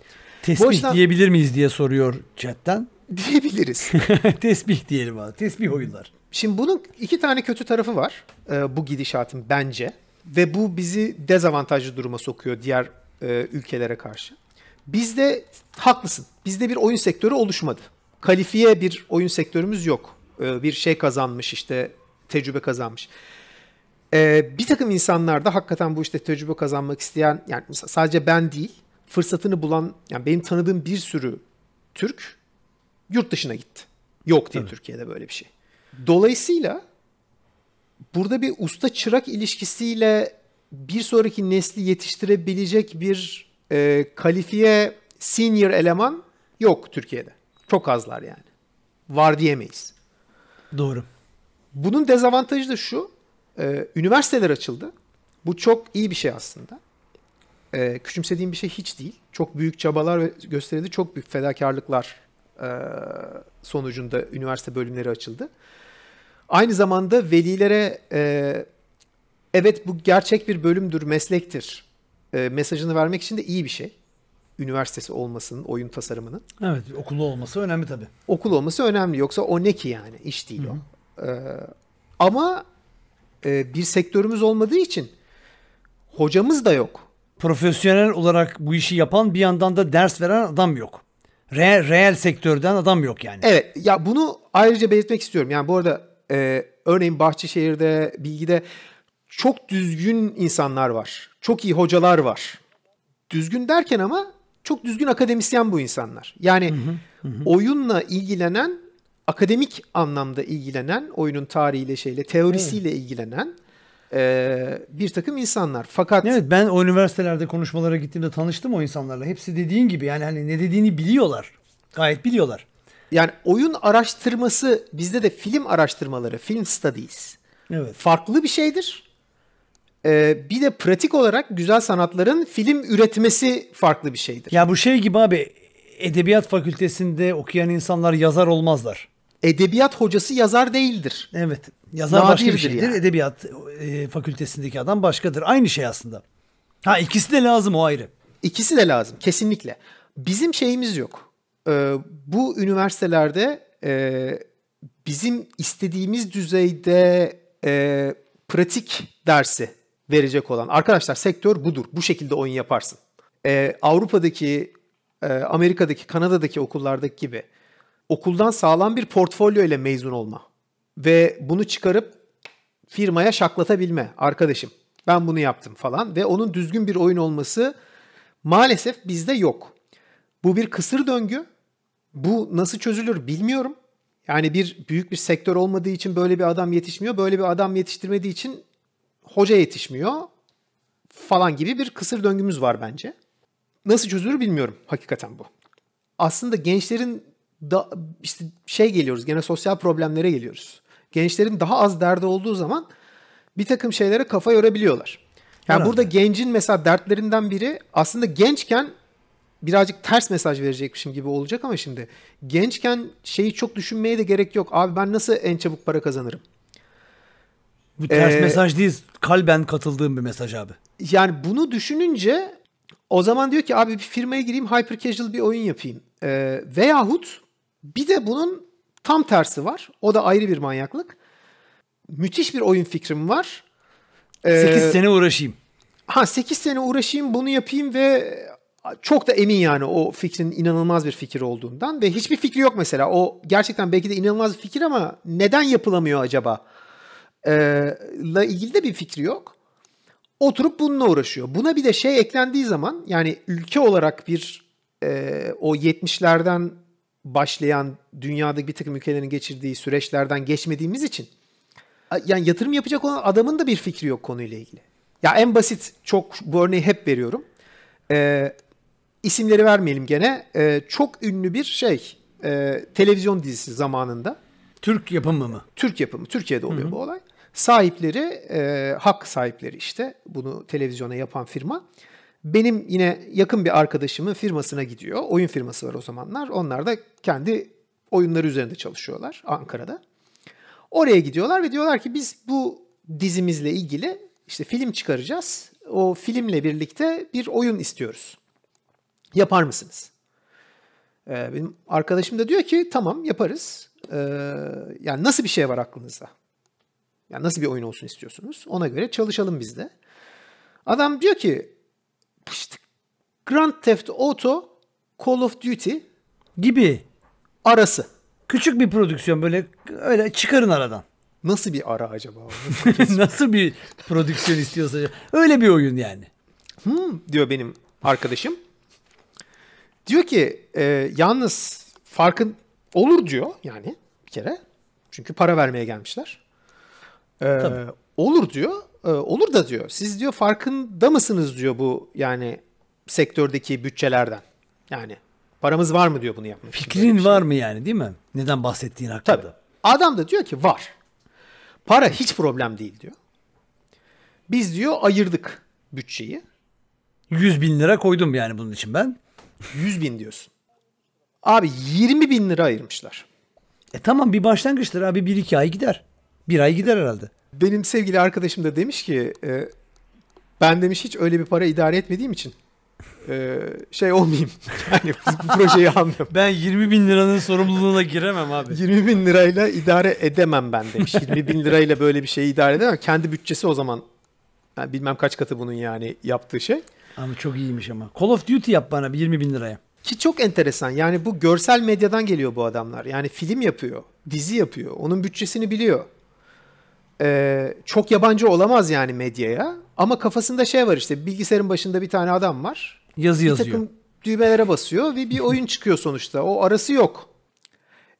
Tesbih Boştan... diyebilir miyiz diye soruyor chatten. Diyebiliriz. tesbih diyelim abi. Tesbih oyunlar. Şimdi bunun iki tane kötü tarafı var e, bu gidişatın bence. Ve bu bizi dezavantajlı duruma sokuyor diğer e, ülkelere karşı. Bizde haklısın. Bizde bir oyun sektörü oluşmadı. Kalifiye bir oyun sektörümüz yok. E, bir şey kazanmış işte tecrübe kazanmış. E, bir takım insanlar da hakikaten bu işte tecrübe kazanmak isteyen yani sadece ben değil fırsatını bulan yani benim tanıdığım bir sürü Türk yurt dışına gitti. Yok diye Tabii. Türkiye'de böyle bir şey. Dolayısıyla burada bir usta çırak ilişkisiyle bir sonraki nesli yetiştirebilecek bir e, kalifiye senior eleman yok Türkiye'de. Çok azlar yani. Var diyemeyiz. Doğru. Bunun dezavantajı da şu. E, üniversiteler açıldı. Bu çok iyi bir şey aslında. E, küçümsediğim bir şey hiç değil. Çok büyük çabalar gösterildi. Çok büyük fedakarlıklar e, sonucunda üniversite bölümleri açıldı. Aynı zamanda velilere e, evet bu gerçek bir bölümdür, meslektir e, mesajını vermek için de iyi bir şey. Üniversitesi olmasının, oyun tasarımının. Evet, okulu olması önemli tabii. Okul olması önemli. Yoksa o ne ki yani? iş değil Hı-hı. o. E, ama e, bir sektörümüz olmadığı için hocamız da yok. Profesyonel olarak bu işi yapan bir yandan da ders veren adam yok. real reel sektörden adam yok yani. Evet ya bunu ayrıca belirtmek istiyorum. Yani bu arada e, örneğin Bahçeşehir'de, Bilgi'de çok düzgün insanlar var. Çok iyi hocalar var. Düzgün derken ama çok düzgün akademisyen bu insanlar. Yani hı hı, hı. oyunla ilgilenen, akademik anlamda ilgilenen, oyunun tarihiyle şeyle, teorisiyle evet. ilgilenen e, bir takım insanlar. Fakat Evet ben o üniversitelerde konuşmalara gittiğimde tanıştım o insanlarla. Hepsi dediğin gibi yani hani ne dediğini biliyorlar. Gayet biliyorlar. Yani oyun araştırması bizde de film araştırmaları, film studies. Evet. Farklı bir şeydir. Ee, bir de pratik olarak güzel sanatların film üretmesi farklı bir şeydir. Ya bu şey gibi abi edebiyat fakültesinde okuyan insanlar yazar olmazlar. Edebiyat hocası yazar değildir. Evet. Yazar Nadirdir başka bir şeydir. Şey. Yani. Edebiyat e, fakültesindeki adam başkadır. Aynı şey aslında. Ha ikisi de lazım o ayrı. İkisi de lazım kesinlikle. Bizim şeyimiz yok. Ee, bu üniversitelerde e, bizim istediğimiz düzeyde e, pratik dersi verecek olan. Arkadaşlar sektör budur. Bu şekilde oyun yaparsın. Ee, Avrupa'daki, e, Amerika'daki, Kanada'daki okullardaki gibi okuldan sağlam bir portfolyo ile mezun olma ve bunu çıkarıp firmaya şaklatabilme arkadaşım. Ben bunu yaptım falan ve onun düzgün bir oyun olması maalesef bizde yok. Bu bir kısır döngü. Bu nasıl çözülür bilmiyorum. Yani bir büyük bir sektör olmadığı için böyle bir adam yetişmiyor. Böyle bir adam yetiştirmediği için hoca yetişmiyor falan gibi bir kısır döngümüz var bence. Nasıl çözülür bilmiyorum hakikaten bu. Aslında gençlerin da işte şey geliyoruz gene sosyal problemlere geliyoruz. Gençlerin daha az derdi olduğu zaman bir takım şeylere kafa yorabiliyorlar. Yani Herhalde. burada gencin mesela dertlerinden biri aslında gençken birazcık ters mesaj verecekmişim gibi olacak ama şimdi gençken şeyi çok düşünmeye de gerek yok. Abi ben nasıl en çabuk para kazanırım? Bu ters ee, mesaj değil. Kalben katıldığım bir mesaj abi. Yani bunu düşününce o zaman diyor ki abi bir firmaya gireyim hyper casual bir oyun yapayım. Ee, veyahut bir de bunun tam tersi var. O da ayrı bir manyaklık. Müthiş bir oyun fikrim var. Ee, 8 sene uğraşayım. Ha 8 sene uğraşayım bunu yapayım ve çok da emin yani o fikrin inanılmaz bir fikir olduğundan ve hiçbir fikri yok mesela. O gerçekten belki de inanılmaz bir fikir ama neden yapılamıyor acaba? ile ilgili de bir fikri yok. Oturup bununla uğraşıyor. Buna bir de şey eklendiği zaman yani ülke olarak bir e, o 70'lerden başlayan dünyadaki bir takım ülkelerin geçirdiği süreçlerden geçmediğimiz için yani yatırım yapacak olan adamın da bir fikri yok konuyla ilgili. Ya en basit çok bu örneği hep veriyorum. E, isimleri vermeyelim gene. E, çok ünlü bir şey e, televizyon dizisi zamanında. Türk yapımı mı? Türk yapımı. Türkiye'de oluyor Hı-hı. bu olay. Sahipleri, e, hak sahipleri işte bunu televizyona yapan firma. Benim yine yakın bir arkadaşımın firmasına gidiyor. Oyun firması var o zamanlar. Onlar da kendi oyunları üzerinde çalışıyorlar Ankara'da. Oraya gidiyorlar ve diyorlar ki biz bu dizimizle ilgili işte film çıkaracağız. O filmle birlikte bir oyun istiyoruz. Yapar mısınız? Ee, benim arkadaşım da diyor ki tamam yaparız. Ee, yani nasıl bir şey var aklınızda? Yani nasıl bir oyun olsun istiyorsunuz? Ona göre çalışalım biz de. Adam diyor ki işte Grand Theft Auto Call of Duty gibi arası. Küçük bir prodüksiyon böyle öyle çıkarın aradan. Nasıl bir ara acaba? Nasıl, bir prodüksiyon istiyorsa öyle bir oyun yani. Hmm, diyor benim arkadaşım. Diyor ki e, yalnız farkın olur diyor yani bir kere. Çünkü para vermeye gelmişler. Ee, Olur diyor. Ee, olur da diyor. Siz diyor farkında mısınız diyor bu yani sektördeki bütçelerden. Yani paramız var mı diyor bunu yapmak için. Fikrin şey. var mı yani değil mi? Neden bahsettiğin hakkında. Tabii. Adam da diyor ki var. Para hiç problem değil diyor. Biz diyor ayırdık bütçeyi. 100 bin lira koydum yani bunun için ben. 100 bin diyorsun. Abi 20 bin lira ayırmışlar. E tamam bir başlangıçtır abi bir iki ay gider. Bir ay gider herhalde. Benim sevgili arkadaşım da demiş ki e, ben demiş hiç öyle bir para idare etmediğim için e, şey olmayayım. Yani bu projeyi anlıyorum. Ben 20 bin liranın sorumluluğuna giremem abi. 20 bin lirayla idare edemem ben demiş. 20 bin lirayla böyle bir şeyi idare edemem. Kendi bütçesi o zaman yani bilmem kaç katı bunun yani yaptığı şey. Ama çok iyiymiş ama. Call of Duty yap bana 20 bin liraya. Ki çok enteresan. Yani bu görsel medyadan geliyor bu adamlar. Yani film yapıyor, dizi yapıyor. Onun bütçesini biliyor e, çok yabancı olamaz yani medyaya. Ama kafasında şey var işte bilgisayarın başında bir tane adam var. Yazı bir yazıyor. Bir takım düğmelere basıyor ve bir oyun çıkıyor sonuçta. O arası yok.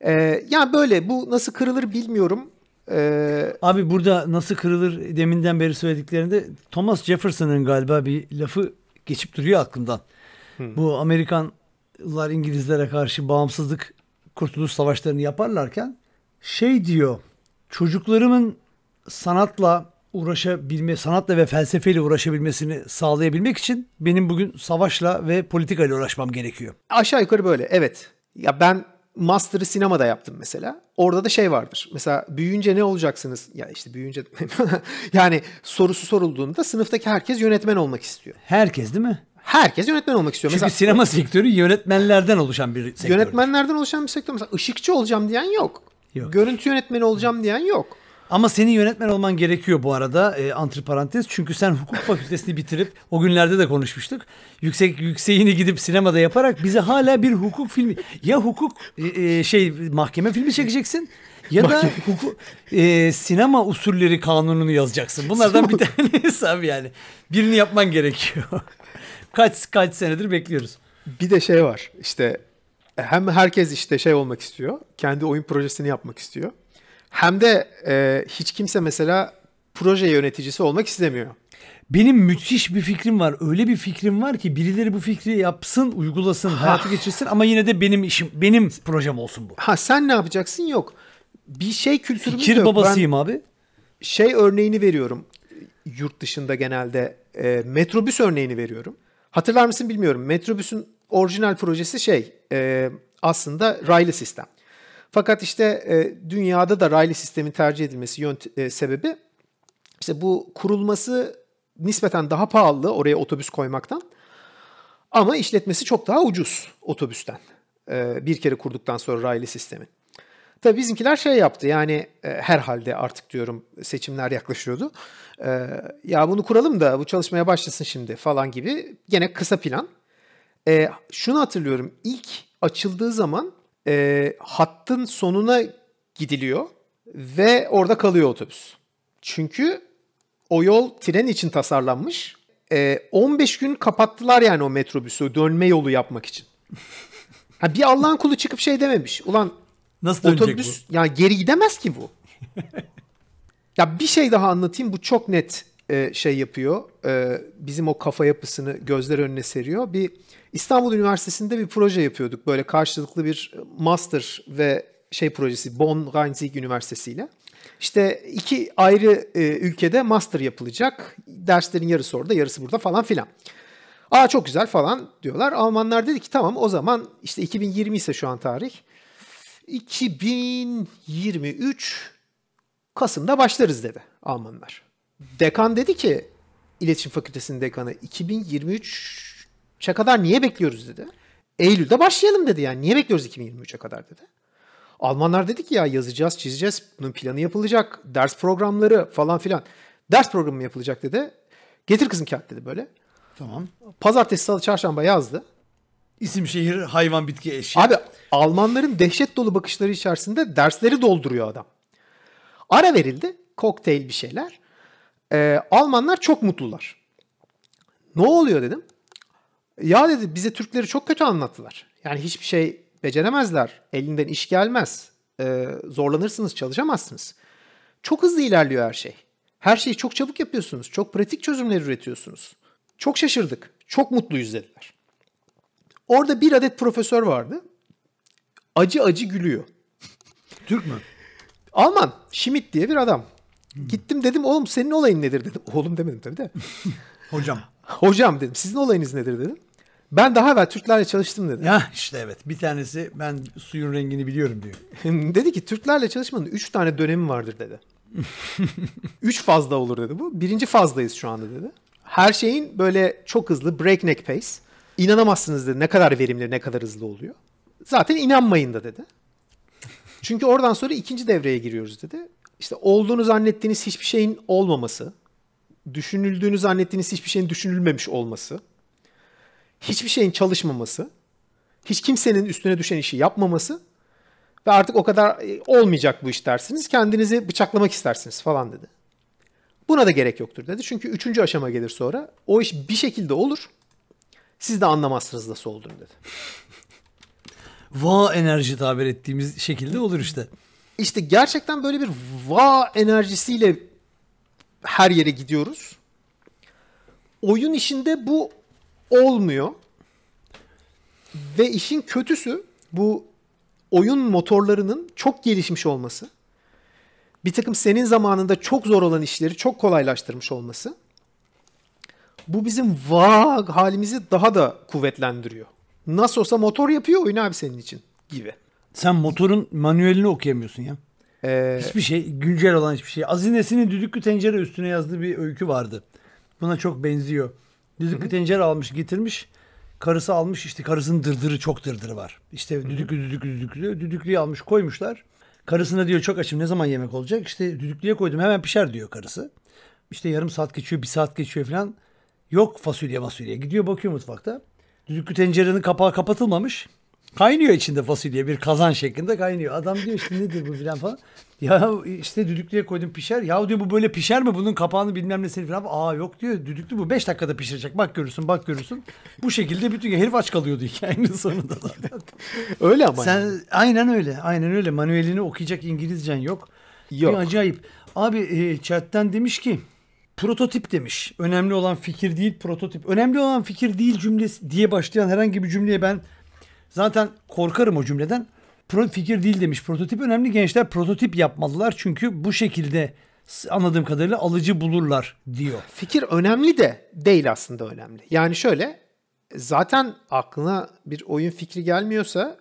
E, ee, yani böyle bu nasıl kırılır bilmiyorum. Ee, Abi burada nasıl kırılır deminden beri söylediklerinde Thomas Jefferson'ın galiba bir lafı geçip duruyor aklımdan. Hı. Bu Amerikanlar İngilizlere karşı bağımsızlık kurtuluş savaşlarını yaparlarken şey diyor çocuklarımın sanatla uğraşabilme, sanatla ve felsefeyle uğraşabilmesini sağlayabilmek için benim bugün savaşla ve politikayla uğraşmam gerekiyor. Aşağı yukarı böyle evet. Ya ben master'ı sinemada yaptım mesela. Orada da şey vardır. Mesela büyüyünce ne olacaksınız? Ya işte büyüyünce yani sorusu sorulduğunda sınıftaki herkes yönetmen olmak istiyor. Herkes değil mi? Herkes yönetmen olmak istiyor. Çünkü mesela, sinema sektörü yönetmenlerden oluşan bir sektör. Yönetmenlerden oluşan bir sektör. Mesela ışıkçı olacağım diyen yok. yok. Görüntü yönetmeni olacağım diyen yok. Ama senin yönetmen olman gerekiyor bu arada e, antriparantez. Çünkü sen hukuk fakültesini bitirip o günlerde de konuşmuştuk. Yüksek yükseğini gidip sinemada yaparak bize hala bir hukuk filmi ya hukuk e, e şey mahkeme filmi çekeceksin ya da hukuk e, sinema usulleri kanununu yazacaksın. Bunlardan bir tanesi abi yani. Birini yapman gerekiyor. kaç kaç senedir bekliyoruz. Bir de şey var. işte hem herkes işte şey olmak istiyor. Kendi oyun projesini yapmak istiyor. Hem de e, hiç kimse mesela proje yöneticisi olmak istemiyor. Benim müthiş bir fikrim var. Öyle bir fikrim var ki birileri bu fikri yapsın, uygulasın, ha. geçirsin ama yine de benim işim, benim projem olsun bu. Ha sen ne yapacaksın? Yok. Bir şey kültürümüz Fikir yok. babasıyım ben abi. Şey örneğini veriyorum. Yurt dışında genelde e, metrobüs örneğini veriyorum. Hatırlar mısın bilmiyorum. Metrobüsün orijinal projesi şey e, aslında raylı sistem. Fakat işte e, dünyada da raylı sistemin tercih edilmesi yönt- e, sebebi işte bu kurulması nispeten daha pahalı oraya otobüs koymaktan ama işletmesi çok daha ucuz otobüsten e, bir kere kurduktan sonra raylı sistemin. Tabii bizimkiler şey yaptı yani e, herhalde artık diyorum seçimler yaklaşıyordu. E, ya bunu kuralım da bu çalışmaya başlasın şimdi falan gibi gene kısa plan. E, şunu hatırlıyorum ilk açıldığı zaman e, hattın sonuna gidiliyor ve orada kalıyor otobüs. Çünkü o yol tren için tasarlanmış. E, 15 gün kapattılar yani o metrobüsü dönme yolu yapmak için. ha, bir Allah'ın kulu çıkıp şey dememiş. Ulan Nasıl otobüs bu? ya geri gidemez ki bu. ya bir şey daha anlatayım bu çok net e, şey yapıyor. E, bizim o kafa yapısını gözler önüne seriyor. Bir İstanbul Üniversitesi'nde bir proje yapıyorduk. Böyle karşılıklı bir master ve şey projesi Bonn Rhein-Sieg Üniversitesi ile. İşte iki ayrı e, ülkede master yapılacak. Derslerin yarısı orada, yarısı burada falan filan. Aa çok güzel falan diyorlar. Almanlar dedi ki tamam o zaman işte 2020 ise şu an tarih. 2023 Kasım'da başlarız dedi Almanlar dekan dedi ki iletişim Fakültesi'nin dekanı 2023'e kadar niye bekliyoruz dedi. Eylül'de başlayalım dedi yani. Niye bekliyoruz 2023'e kadar dedi. Almanlar dedi ki ya yazacağız, çizeceğiz, bunun planı yapılacak, ders programları falan filan. Ders programı yapılacak dedi. Getir kızım kağıt dedi böyle. Tamam. Pazartesi, salı, çarşamba yazdı. İsim, şehir, hayvan, bitki, eşya. Abi Almanların dehşet dolu bakışları içerisinde dersleri dolduruyor adam. Ara verildi. Kokteyl bir şeyler. E, Almanlar çok mutlular. Ne oluyor dedim. Ya dedi bize Türkleri çok kötü anlattılar. Yani hiçbir şey beceremezler. Elinden iş gelmez. E, zorlanırsınız, çalışamazsınız. Çok hızlı ilerliyor her şey. Her şeyi çok çabuk yapıyorsunuz. Çok pratik çözümler üretiyorsunuz. Çok şaşırdık. Çok mutluyuz dediler. Orada bir adet profesör vardı. Acı acı gülüyor. Türk mü? Alman. Schmidt diye bir adam. Gittim dedim oğlum senin olayın nedir dedim. Oğlum demedim tabii de. Hocam. Hocam dedim sizin olayınız nedir dedim. Ben daha evvel Türklerle çalıştım dedi. Ya işte evet. Bir tanesi ben suyun rengini biliyorum diyor. dedi ki Türklerle çalışmanın 3 tane dönemi vardır dedi. 3 fazla olur dedi bu. Birinci fazdayız şu anda dedi. Her şeyin böyle çok hızlı breakneck pace. İnanamazsınız dedi ne kadar verimli ne kadar hızlı oluyor. Zaten inanmayın da dedi. Çünkü oradan sonra ikinci devreye giriyoruz dedi. İşte olduğunu zannettiğiniz hiçbir şeyin olmaması, düşünüldüğünü zannettiğiniz hiçbir şeyin düşünülmemiş olması, hiçbir şeyin çalışmaması, hiç kimsenin üstüne düşen işi yapmaması ve artık o kadar e, olmayacak bu iş dersiniz. Kendinizi bıçaklamak istersiniz falan dedi. Buna da gerek yoktur dedi. Çünkü üçüncü aşama gelir sonra. O iş bir şekilde olur. Siz de anlamazsınız nasıl olduğunu dedi. Va enerji tabir ettiğimiz şekilde olur işte işte gerçekten böyle bir va enerjisiyle her yere gidiyoruz. Oyun işinde bu olmuyor. Ve işin kötüsü bu oyun motorlarının çok gelişmiş olması. Bir takım senin zamanında çok zor olan işleri çok kolaylaştırmış olması. Bu bizim va halimizi daha da kuvvetlendiriyor. Nasıl olsa motor yapıyor oyun abi senin için gibi. Sen motorun manuelini okuyamıyorsun ya. Ee, hiçbir şey, güncel olan hiçbir şey. Azinesinin düdüklü tencere üstüne yazdığı bir öykü vardı. Buna çok benziyor. Düdüklü tencere almış, getirmiş. Karısı almış işte karısının dırdırı çok dırdırı var. İşte düdüklü düdüklü düdüklü düdüklüyü almış koymuşlar. Karısına diyor çok açım ne zaman yemek olacak? İşte düdüklüye koydum hemen pişer diyor karısı. İşte yarım saat geçiyor bir saat geçiyor falan. Yok fasulye fasulye gidiyor bakıyor mutfakta. Düdüklü tencerenin kapağı kapatılmamış. Kaynıyor içinde fasulye bir kazan şeklinde kaynıyor. Adam diyor işte nedir bu filan falan. Ya işte düdüklüye koydum pişer. Ya diyor bu böyle pişer mi? Bunun kapağını bilmem ne falan. Aa yok diyor düdüklü bu beş dakikada pişirecek. Bak görürsün bak görürsün. Bu şekilde bütün herif aç kalıyordu hikayenin sonunda zaten. öyle ama. Sen, yani. Aynen öyle. Aynen öyle. Manuelini okuyacak İngilizcen yok. Yok. Bir acayip. Abi e, chatten demiş ki prototip demiş. Önemli olan fikir değil prototip. Önemli olan fikir değil cümlesi diye başlayan herhangi bir cümleye ben Zaten korkarım o cümleden. Pro fikir değil demiş. Prototip önemli. Gençler prototip yapmalılar. Çünkü bu şekilde anladığım kadarıyla alıcı bulurlar diyor. Fikir önemli de değil aslında önemli. Yani şöyle zaten aklına bir oyun fikri gelmiyorsa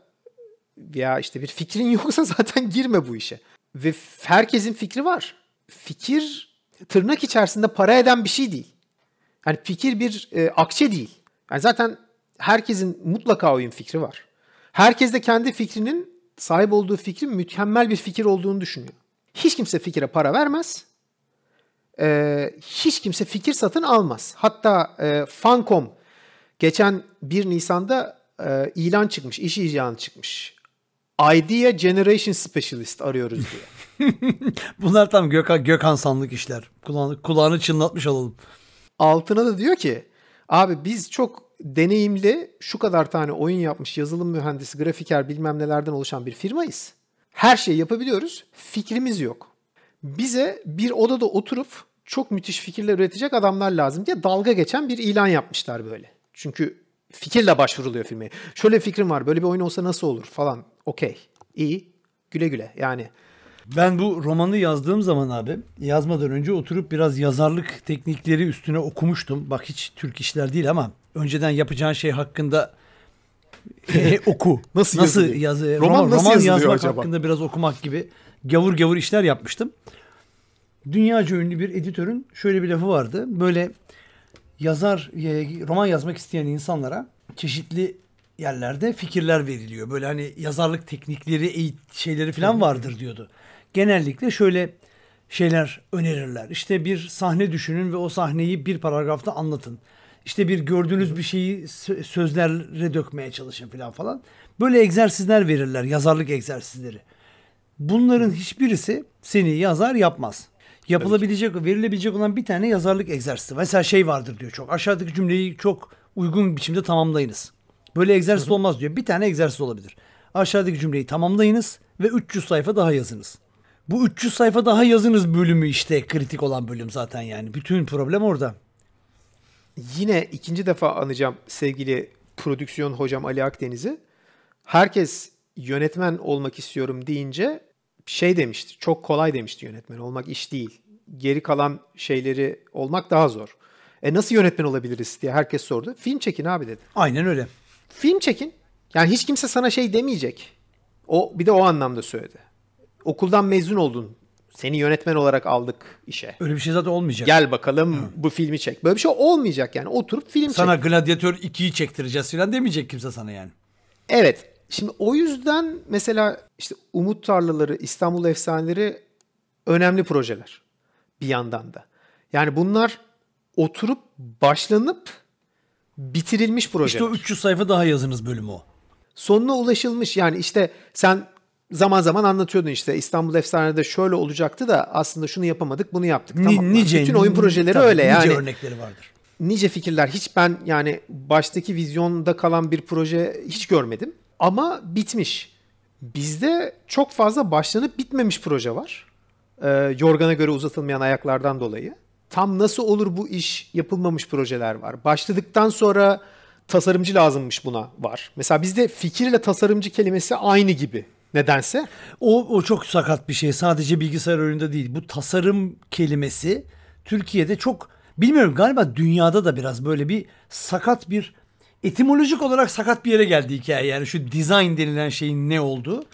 veya işte bir fikrin yoksa zaten girme bu işe. Ve herkesin fikri var. Fikir tırnak içerisinde para eden bir şey değil. Yani fikir bir e, akçe değil. Yani zaten herkesin mutlaka oyun fikri var. Herkes de kendi fikrinin sahip olduğu fikrin mükemmel bir fikir olduğunu düşünüyor. Hiç kimse fikire para vermez. Ee, hiç kimse fikir satın almaz. Hatta e, Fancom geçen 1 Nisan'da e, ilan çıkmış, iş ilanı çıkmış. Idea Generation Specialist arıyoruz diye. Bunlar tam Gökhan, Gökhan sanlık işler. Kulağını, kulağını çınlatmış olalım. Altına da diyor ki abi biz çok deneyimli şu kadar tane oyun yapmış yazılım mühendisi, grafiker bilmem nelerden oluşan bir firmayız. Her şeyi yapabiliyoruz. Fikrimiz yok. Bize bir odada oturup çok müthiş fikirler üretecek adamlar lazım diye dalga geçen bir ilan yapmışlar böyle. Çünkü fikirle başvuruluyor filme. Şöyle fikrim var böyle bir oyun olsa nasıl olur falan. Okey. İyi. Güle güle. Yani ben bu romanı yazdığım zaman abi yazmadan önce oturup biraz yazarlık teknikleri üstüne okumuştum. Bak hiç Türk işler değil ama önceden yapacağın şey hakkında e, oku. nasıl nasıl yazı, roman, roman, nasıl roman yazmak acaba? hakkında biraz okumak gibi gavur gavur işler yapmıştım. Dünyaca ünlü bir editörün şöyle bir lafı vardı. Böyle yazar e, roman yazmak isteyen insanlara çeşitli yerlerde fikirler veriliyor. Böyle hani yazarlık teknikleri, şeyleri falan vardır diyordu. Genellikle şöyle şeyler önerirler. İşte bir sahne düşünün ve o sahneyi bir paragrafta anlatın. İşte bir gördüğünüz bir şeyi sözlere dökmeye çalışın falan falan. Böyle egzersizler verirler, yazarlık egzersizleri. Bunların hiçbirisi seni yazar yapmaz. Yapılabilecek, verilebilecek olan bir tane yazarlık egzersizi. Mesela şey vardır diyor çok. Aşağıdaki cümleyi çok uygun biçimde tamamlayınız. Böyle egzersiz olmaz diyor. Bir tane egzersiz olabilir. Aşağıdaki cümleyi tamamlayınız ve 300 sayfa daha yazınız. Bu 300 sayfa daha yazınız bölümü işte kritik olan bölüm zaten yani. Bütün problem orada yine ikinci defa anacağım sevgili prodüksiyon hocam Ali Akdeniz'i. Herkes yönetmen olmak istiyorum deyince şey demişti. Çok kolay demişti yönetmen olmak iş değil. Geri kalan şeyleri olmak daha zor. E nasıl yönetmen olabiliriz diye herkes sordu. Film çekin abi dedi. Aynen öyle. Film çekin. Yani hiç kimse sana şey demeyecek. O bir de o anlamda söyledi. Okuldan mezun oldun seni yönetmen olarak aldık işe. Öyle bir şey zaten olmayacak. Gel bakalım Hı. bu filmi çek. Böyle bir şey olmayacak yani. Oturup film sana çek. Sana Gladiator 2'yi çektireceğiz falan demeyecek kimse sana yani. Evet. Şimdi o yüzden mesela işte Umut Tarlaları, İstanbul Efsaneleri önemli projeler bir yandan da. Yani bunlar oturup başlanıp bitirilmiş projeler. İşte o 300 sayfa daha yazınız bölümü o. Sonuna ulaşılmış yani işte sen zaman zaman anlatıyordun işte İstanbul Efsane'de şöyle olacaktı da aslında şunu yapamadık bunu yaptık. Tamam. Nice, Bütün oyun projeleri tabii, öyle nice yani. Nice örnekleri vardır. Nice fikirler hiç ben yani baştaki vizyonda kalan bir proje hiç görmedim ama bitmiş. Bizde çok fazla başlanıp bitmemiş proje var. Ee, yorgana göre uzatılmayan ayaklardan dolayı. Tam nasıl olur bu iş yapılmamış projeler var. Başladıktan sonra tasarımcı lazımmış buna var. Mesela bizde fikirle tasarımcı kelimesi aynı gibi nedense. O, o çok sakat bir şey. Sadece bilgisayar oyunda değil. Bu tasarım kelimesi Türkiye'de çok bilmiyorum galiba dünyada da biraz böyle bir sakat bir etimolojik olarak sakat bir yere geldi hikaye. Yani şu design denilen şeyin ne olduğu.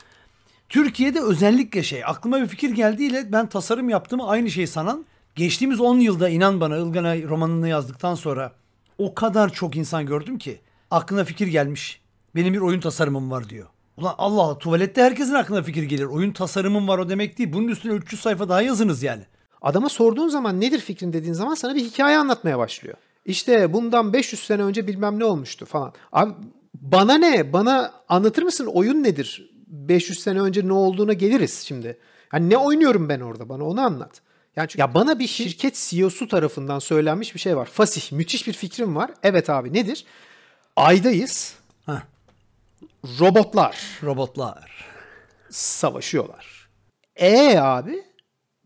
Türkiye'de özellikle şey aklıma bir fikir geldiğiyle ben tasarım yaptım aynı şeyi sanan geçtiğimiz 10 yılda inan bana Ilgana romanını yazdıktan sonra o kadar çok insan gördüm ki aklına fikir gelmiş. Benim bir oyun tasarımım var diyor. Ulan Allah Allah tuvalette herkesin aklına fikir gelir. Oyun tasarımım var o demek değil. Bunun üstüne 300 sayfa daha yazınız yani. Adama sorduğun zaman nedir fikrin dediğin zaman sana bir hikaye anlatmaya başlıyor. İşte bundan 500 sene önce bilmem ne olmuştu falan. Abi bana ne? Bana anlatır mısın oyun nedir? 500 sene önce ne olduğuna geliriz şimdi. Yani ne oynuyorum ben orada bana onu anlat. Yani çünkü ya bana bir şirket CEO'su tarafından söylenmiş bir şey var. Fasih müthiş bir fikrim var. Evet abi nedir? Aydayız Robotlar. Robotlar. Savaşıyorlar. E abi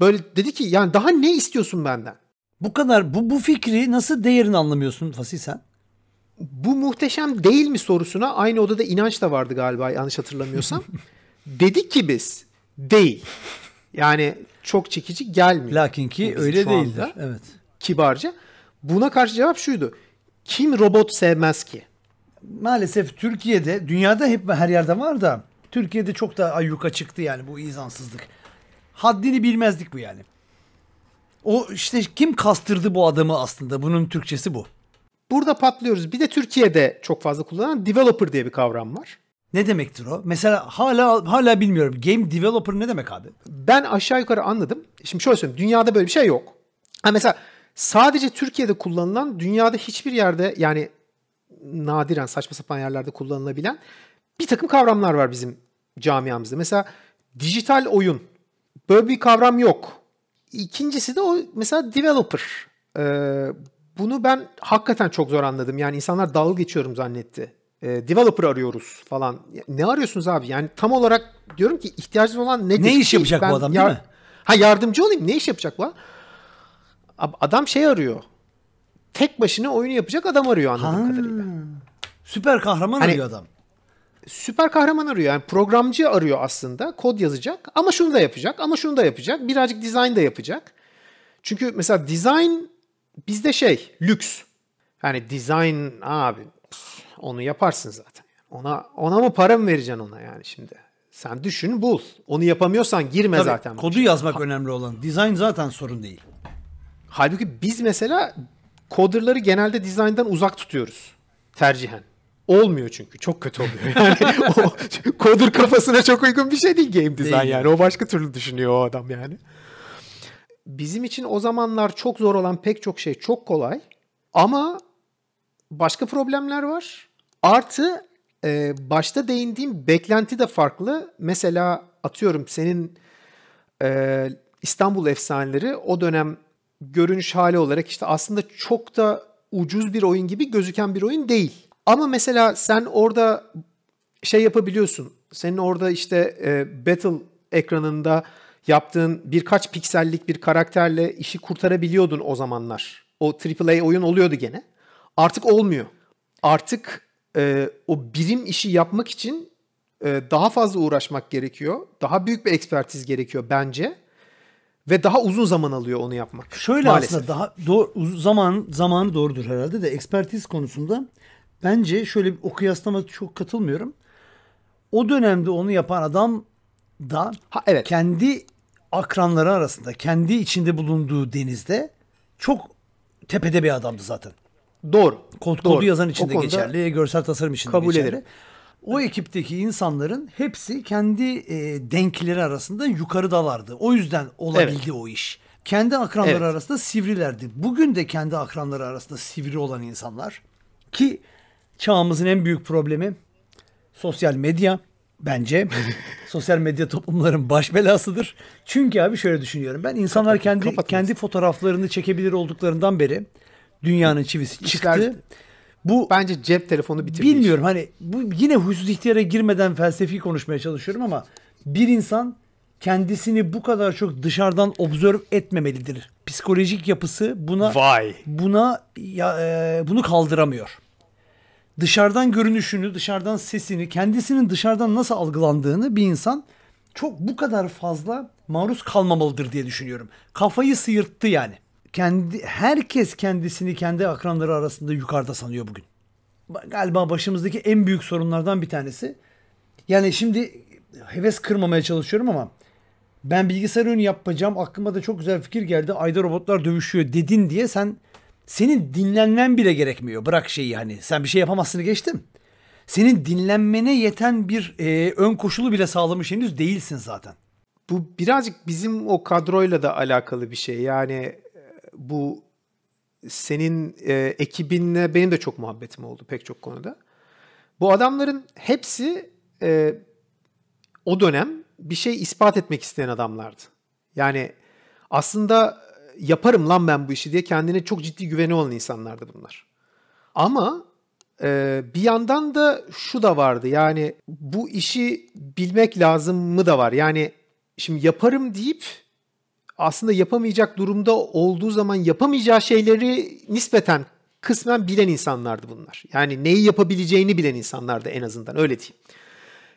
böyle dedi ki yani daha ne istiyorsun benden? Bu kadar bu bu fikri nasıl değerini anlamıyorsun Fasih sen? Bu muhteşem değil mi sorusuna aynı odada inanç da vardı galiba yanlış hatırlamıyorsam. Dedik ki biz değil. Yani çok çekici gelmiyor. Lakin ki Bizim öyle değildir. Evet. Kibarca. Buna karşı cevap şuydu. Kim robot sevmez ki? maalesef Türkiye'de, dünyada hep her yerde var da Türkiye'de çok da ayyuka çıktı yani bu izansızlık. Haddini bilmezdik bu yani. O işte kim kastırdı bu adamı aslında? Bunun Türkçesi bu. Burada patlıyoruz. Bir de Türkiye'de çok fazla kullanılan developer diye bir kavram var. Ne demektir o? Mesela hala hala bilmiyorum. Game developer ne demek abi? Ben aşağı yukarı anladım. Şimdi şöyle söyleyeyim. Dünyada böyle bir şey yok. Ha mesela sadece Türkiye'de kullanılan dünyada hiçbir yerde yani nadiren saçma sapan yerlerde kullanılabilen bir takım kavramlar var bizim camiamızda. Mesela dijital oyun. Böyle bir kavram yok. İkincisi de o mesela developer. Ee, bunu ben hakikaten çok zor anladım. Yani insanlar dalga geçiyorum zannetti. Ee, developer arıyoruz falan. Ne arıyorsunuz abi? Yani tam olarak diyorum ki ihtiyacınız olan nedir? Ne iş yapacak ben bu adam değil mi? Ha yardımcı olayım. Ne iş yapacak bu adam? Adam şey arıyor tek başına oyunu yapacak adam arıyor anladığım ha. kadarıyla. Süper kahraman hani, arıyor adam. Süper kahraman arıyor. Yani programcı arıyor aslında. Kod yazacak ama şunu da yapacak ama şunu da yapacak. Birazcık design da yapacak. Çünkü mesela design bizde şey lüks. Yani design abi onu yaparsın zaten. Ona ona mı para mı vereceksin ona yani şimdi? Sen düşün bul. Onu yapamıyorsan girme Tabii, zaten. Kodu yazmak ha. önemli olan. Design zaten sorun değil. Halbuki biz mesela coderları genelde dizayndan uzak tutuyoruz tercihen. Olmuyor çünkü. Çok kötü oluyor. Yani o coder kafasına çok uygun bir şey değil game design yani. O başka türlü düşünüyor o adam yani. Bizim için o zamanlar çok zor olan pek çok şey çok kolay. Ama başka problemler var. Artı e, başta değindiğim beklenti de farklı. Mesela atıyorum senin e, İstanbul efsaneleri o dönem görünüş hali olarak işte aslında çok da ucuz bir oyun gibi gözüken bir oyun değil. Ama mesela sen orada şey yapabiliyorsun. Senin orada işte e, Battle ekranında yaptığın birkaç piksellik bir karakterle işi kurtarabiliyordun o zamanlar. O AAA oyun oluyordu gene. Artık olmuyor. Artık e, o birim işi yapmak için e, daha fazla uğraşmak gerekiyor. Daha büyük bir ekspertiz gerekiyor bence ve daha uzun zaman alıyor onu yapmak. Şöyle maalesef. aslında daha doğru, zaman zamanı doğrudur herhalde de ekspertiz konusunda bence şöyle bir kıyaslama çok katılmıyorum. O dönemde onu yapan adam da ha, evet. kendi akranları arasında, kendi içinde bulunduğu denizde çok tepede bir adamdı zaten. Doğru. Kod kodu Doğru. yazan içinde geçerli, görsel tasarım içinde geçerli. Kabul ederim o ekipteki insanların hepsi kendi e, denkleri arasında yukarıdalardı. O yüzden olabildi evet. o iş. Kendi akranları evet. arasında sivrilerdi. Bugün de kendi akranları arasında sivri olan insanlar ki çağımızın en büyük problemi sosyal medya bence sosyal medya toplumların baş belasıdır. Çünkü abi şöyle düşünüyorum. Ben insanlar kendi kapatın. kendi fotoğraflarını çekebilir olduklarından beri dünyanın çivisi çıktı. İşler, bu bence cep telefonu bitirmiş. Bilmiyorum hani bu yine huysuz ihtiyara girmeden felsefi konuşmaya çalışıyorum ama bir insan kendisini bu kadar çok dışarıdan observ etmemelidir. Psikolojik yapısı buna Vay. buna ya, e, bunu kaldıramıyor. Dışarıdan görünüşünü, dışarıdan sesini, kendisinin dışarıdan nasıl algılandığını bir insan çok bu kadar fazla maruz kalmamalıdır diye düşünüyorum. Kafayı sıyırttı yani kendi herkes kendisini kendi akranları arasında yukarıda sanıyor bugün. Galiba başımızdaki en büyük sorunlardan bir tanesi. Yani şimdi heves kırmamaya çalışıyorum ama ben bilgisayar oyunu yapacağım. Aklıma da çok güzel fikir geldi. Ayda robotlar dövüşüyor dedin diye sen senin dinlenmen bile gerekmiyor. Bırak şeyi hani sen bir şey yapamazsın geçtim. Senin dinlenmene yeten bir e, ön koşulu bile sağlamış henüz değilsin zaten. Bu birazcık bizim o kadroyla da alakalı bir şey. Yani bu senin e, ekibinle benim de çok muhabbetim oldu pek çok konuda. Bu adamların hepsi e, o dönem bir şey ispat etmek isteyen adamlardı. Yani aslında e, yaparım lan ben bu işi diye kendine çok ciddi güveni olan insanlardı bunlar. Ama e, bir yandan da şu da vardı yani bu işi bilmek lazım mı da var. Yani şimdi yaparım deyip aslında yapamayacak durumda olduğu zaman yapamayacağı şeyleri nispeten kısmen bilen insanlardı bunlar. Yani neyi yapabileceğini bilen insanlardı en azından öyle diyeyim.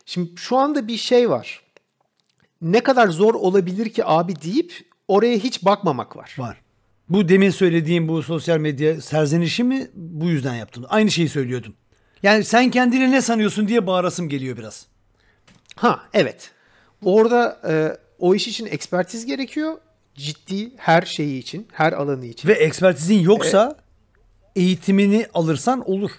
Şimdi şu anda bir şey var. Ne kadar zor olabilir ki abi deyip oraya hiç bakmamak var. Var. Bu demin söylediğim bu sosyal medya serzenişi mi bu yüzden yaptım? Aynı şeyi söylüyordum. Yani sen kendini ne sanıyorsun diye bağırasım geliyor biraz. Ha evet. Orada e, o iş için ekspertiz gerekiyor ciddi her şeyi için, her alanı için. Ve ekspertizin yoksa e, eğitimini alırsan olur.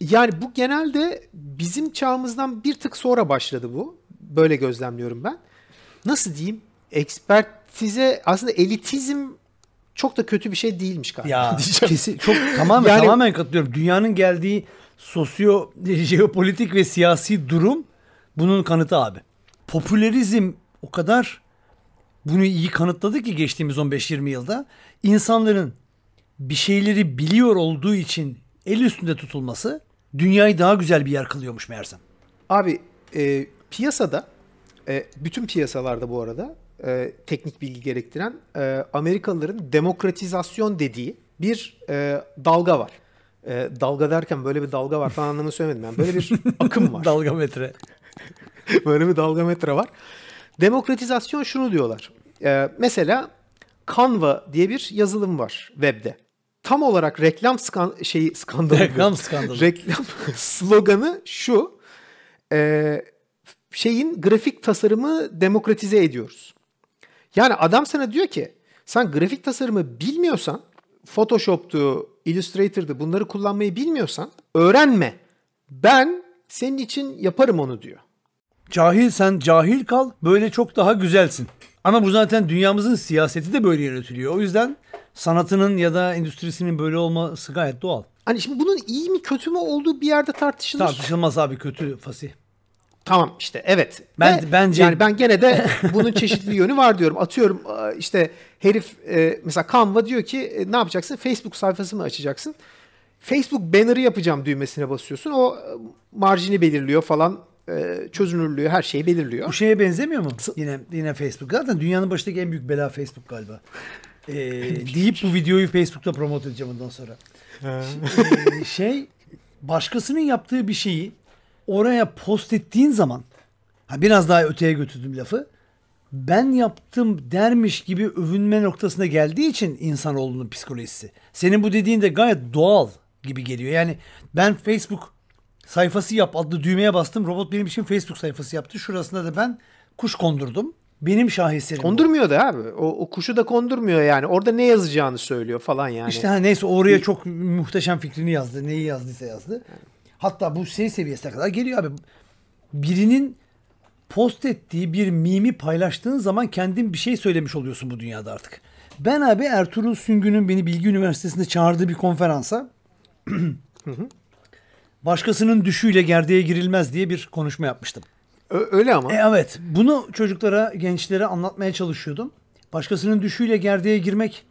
Yani bu genelde bizim çağımızdan bir tık sonra başladı bu. Böyle gözlemliyorum ben. Nasıl diyeyim? Ekspertize aslında elitizm çok da kötü bir şey değilmiş galiba. Ya kesin çok tamamen yani, tamamen katılıyorum. Dünyanın geldiği sosyo jeopolitik ve siyasi durum bunun kanıtı abi. Popülerizm o kadar bunu iyi kanıtladı ki geçtiğimiz 15-20 yılda insanların bir şeyleri biliyor olduğu için el üstünde tutulması dünyayı daha güzel bir yer kılıyormuş meğersem. Abi e, piyasada e, bütün piyasalarda bu arada e, teknik bilgi gerektiren e, Amerikalıların demokratizasyon dediği bir e, dalga var. E, dalga derken böyle bir dalga var falan anlamını söylemedim ben. Yani böyle bir akım var. dalga metre. böyle bir dalga metre var. Demokratizasyon şunu diyorlar. Ee, mesela Canva diye bir yazılım var webde. Tam olarak reklam skan şeyi skandalı. Reklam skandalı. reklam sloganı şu. E, şeyin grafik tasarımı demokratize ediyoruz. Yani adam sana diyor ki sen grafik tasarımı bilmiyorsan Photoshop'tu, Illustrator'dı bunları kullanmayı bilmiyorsan öğrenme. Ben senin için yaparım onu diyor. Cahil sen cahil kal böyle çok daha güzelsin. Ama bu zaten dünyamızın siyaseti de böyle yönetiliyor. O yüzden sanatının ya da endüstrisinin böyle olması gayet doğal. Hani şimdi bunun iyi mi kötü mü olduğu bir yerde tartışılır. Tartışılmaz abi kötü fasih. Tamam işte evet. Ben Ve bence yani ben gene de bunun çeşitli yönü var diyorum. Atıyorum e, işte herif e, mesela Canva diyor ki e, ne yapacaksın? Facebook sayfası mı açacaksın? Facebook banner'ı yapacağım düğmesine basıyorsun. O marjini belirliyor falan e, çözünürlüğü her şeyi belirliyor. Bu şeye benzemiyor mu? Yine yine Facebook. Zaten dünyanın başındaki en büyük bela Facebook galiba. Ee, deyip bu videoyu Facebook'ta promote edeceğim ondan sonra. Ee, şey başkasının yaptığı bir şeyi oraya post ettiğin zaman ha biraz daha öteye götürdüm lafı. Ben yaptım dermiş gibi övünme noktasına geldiği için insan olduğunu psikolojisi. Senin bu dediğin de gayet doğal gibi geliyor. Yani ben Facebook sayfası yap adlı düğmeye bastım. Robot benim için Facebook sayfası yaptı. Şurasında da ben kuş kondurdum. Benim şaheserim. Kondurmuyor da abi. O, o kuşu da kondurmuyor yani. Orada ne yazacağını söylüyor falan yani. İşte ha, neyse oraya çok muhteşem fikrini yazdı. Neyi yazdıysa yazdı. Hatta bu şey seviyesine kadar geliyor abi. Birinin post ettiği bir mimi paylaştığın zaman kendin bir şey söylemiş oluyorsun bu dünyada artık. Ben abi Ertuğrul Süngü'nün beni Bilgi Üniversitesi'nde çağırdığı bir konferansa başkasının düşüyle gerdeğe girilmez diye bir konuşma yapmıştım. Ö- öyle ama. E, evet. Bunu çocuklara, gençlere anlatmaya çalışıyordum. Başkasının düşüyle gerdeğe girmek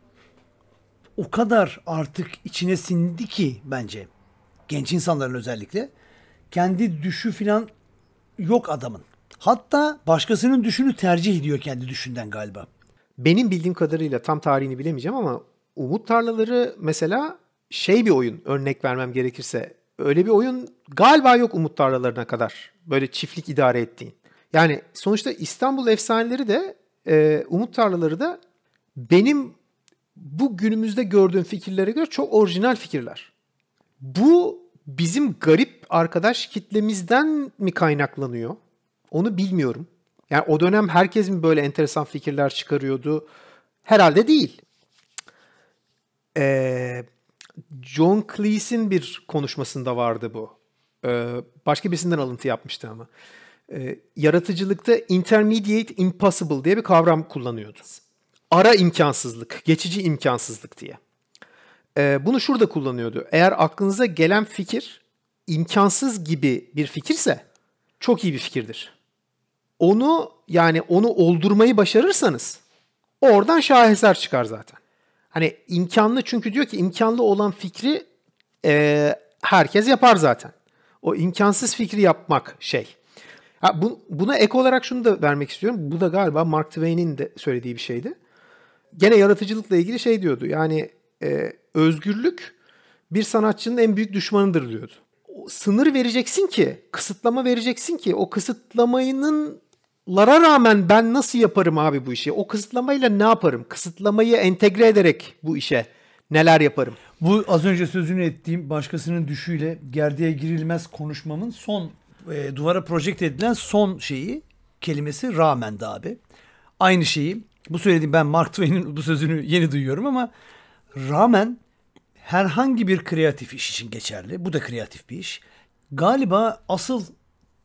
o kadar artık içine sindi ki bence. Genç insanların özellikle. Kendi düşü filan yok adamın. Hatta başkasının düşünü tercih ediyor kendi düşünden galiba. Benim bildiğim kadarıyla tam tarihini bilemeyeceğim ama Umut Tarlaları mesela şey bir oyun örnek vermem gerekirse öyle bir oyun galiba yok Umut Tarlalarına kadar. Böyle çiftlik idare ettiğin. Yani sonuçta İstanbul efsaneleri de e, Umut Tarlaları da benim bu günümüzde gördüğüm fikirlere göre çok orijinal fikirler. Bu bizim garip arkadaş kitlemizden mi kaynaklanıyor? Onu bilmiyorum. Yani o dönem herkes mi böyle enteresan fikirler çıkarıyordu? Herhalde değil. Ee, John Cleese'in bir konuşmasında vardı bu. Ee, başka birisinden alıntı yapmıştı ama. Ee, yaratıcılıkta intermediate impossible diye bir kavram kullanıyordu. Ara imkansızlık, geçici imkansızlık diye. Ee, bunu şurada kullanıyordu. Eğer aklınıza gelen fikir imkansız gibi bir fikirse çok iyi bir fikirdir. Onu yani onu oldurmayı başarırsanız oradan şaheser çıkar zaten. Hani imkanlı çünkü diyor ki imkanlı olan fikri e, herkes yapar zaten. O imkansız fikri yapmak şey. Ha, bu, buna ek olarak şunu da vermek istiyorum. Bu da galiba Mark Twain'in de söylediği bir şeydi. Gene yaratıcılıkla ilgili şey diyordu. Yani e, özgürlük bir sanatçının en büyük düşmanıdır diyordu. sınır vereceksin ki, kısıtlama vereceksin ki o kısıtlamanın lara rağmen ben nasıl yaparım abi bu işi? O kısıtlamayla ne yaparım? Kısıtlamayı entegre ederek bu işe neler yaparım? Bu az önce sözünü ettiğim başkasının düşüyle gerdeğe girilmez konuşmamın son e, duvara projekte edilen son şeyi kelimesi rağmen de abi. Aynı şeyi bu söylediğim ben Mark Twain'in bu sözünü yeni duyuyorum ama rağmen herhangi bir kreatif iş için geçerli. Bu da kreatif bir iş. Galiba asıl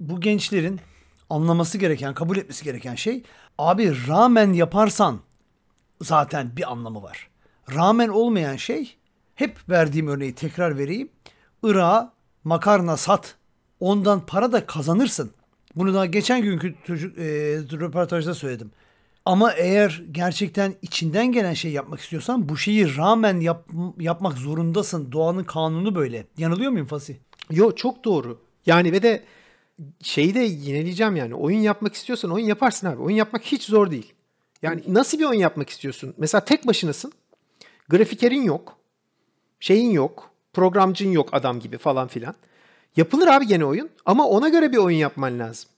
bu gençlerin anlaması gereken, kabul etmesi gereken şey abi ramen yaparsan zaten bir anlamı var. Ramen olmayan şey hep verdiğim örneği tekrar vereyim. Irak'a makarna sat. Ondan para da kazanırsın. Bunu daha geçen günkü çocuk e, röportajda söyledim. Ama eğer gerçekten içinden gelen şey yapmak istiyorsan bu şeyi rağmen yap, yapmak zorundasın. Doğanın kanunu böyle. Yanılıyor muyum Fasih? Yo çok doğru. Yani ve de şeyi de yenileyeceğim yani. Oyun yapmak istiyorsan oyun yaparsın abi. Oyun yapmak hiç zor değil. Yani nasıl bir oyun yapmak istiyorsun? Mesela tek başınasın. Grafikerin yok. Şeyin yok. Programcın yok adam gibi falan filan. Yapılır abi gene oyun ama ona göre bir oyun yapman lazım.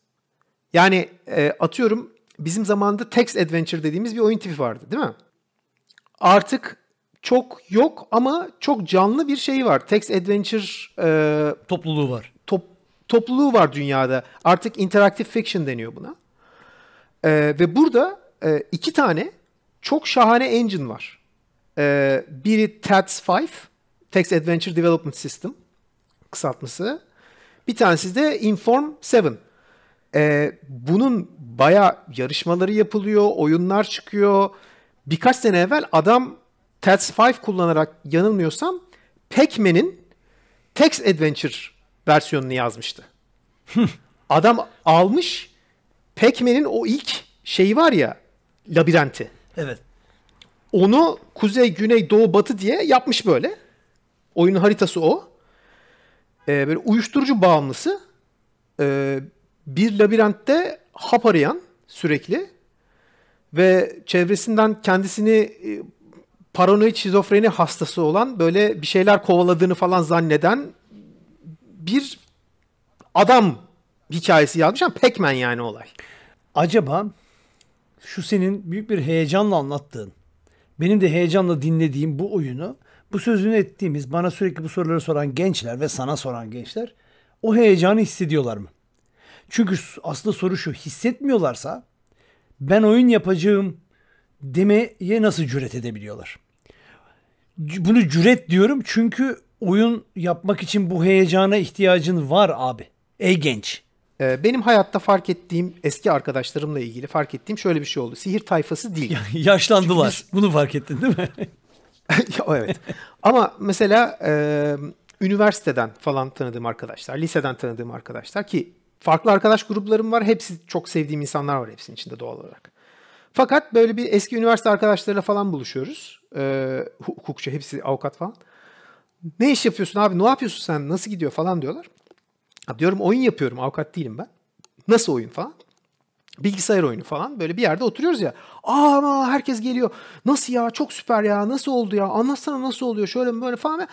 Yani e, atıyorum bizim zamanda text adventure dediğimiz bir oyun tipi vardı değil mi? Artık çok yok ama çok canlı bir şey var. Text adventure e, topluluğu var topluluğu var dünyada. Artık interactive fiction deniyor buna. E, ve burada e, iki tane çok şahane engine var. E, biri TADS5, Text Adventure Development System kısaltması. Bir tanesi de Inform 7. E, ee, bunun baya yarışmaları yapılıyor, oyunlar çıkıyor. Birkaç sene evvel adam TADS5 kullanarak yanılmıyorsam Pac-Man'in Text Adventure versiyonunu yazmıştı. Adam almış Pac-Man'in o ilk şeyi var ya labirenti. Evet. Onu kuzey, güney, doğu, batı diye yapmış böyle. Oyunun haritası o. Ee, böyle uyuşturucu bağımlısı. Ee, bir labirentte hap arayan sürekli ve çevresinden kendisini e, paranoid şizofreni hastası olan böyle bir şeyler kovaladığını falan zanneden bir adam hikayesi yazmış ama Pac-Man yani olay. Acaba şu senin büyük bir heyecanla anlattığın, benim de heyecanla dinlediğim bu oyunu, bu sözünü ettiğimiz, bana sürekli bu soruları soran gençler ve sana soran gençler o heyecanı hissediyorlar mı? Çünkü aslında soru şu, hissetmiyorlarsa ben oyun yapacağım demeye nasıl cüret edebiliyorlar? Bunu cüret diyorum çünkü oyun yapmak için bu heyecana ihtiyacın var abi. Ey genç. Ee, benim hayatta fark ettiğim eski arkadaşlarımla ilgili fark ettiğim şöyle bir şey oldu. Sihir tayfası değil. Yaşlandılar. Çünkü biz... Bunu fark ettin değil mi? evet. Ama mesela e, üniversiteden falan tanıdığım arkadaşlar, liseden tanıdığım arkadaşlar ki farklı arkadaş gruplarım var. Hepsi çok sevdiğim insanlar var hepsinin içinde doğal olarak. Fakat böyle bir eski üniversite arkadaşlarıyla falan buluşuyoruz. E, hukukçu hepsi avukat falan. Ne iş yapıyorsun abi? Ne yapıyorsun sen? Nasıl gidiyor falan diyorlar. Abi diyorum oyun yapıyorum. Avukat değilim ben. Nasıl oyun falan? Bilgisayar oyunu falan. Böyle bir yerde oturuyoruz ya. ama herkes geliyor. Nasıl ya? Çok süper ya. Nasıl oldu ya? Anlatsana nasıl oluyor? Şöyle mi böyle falan.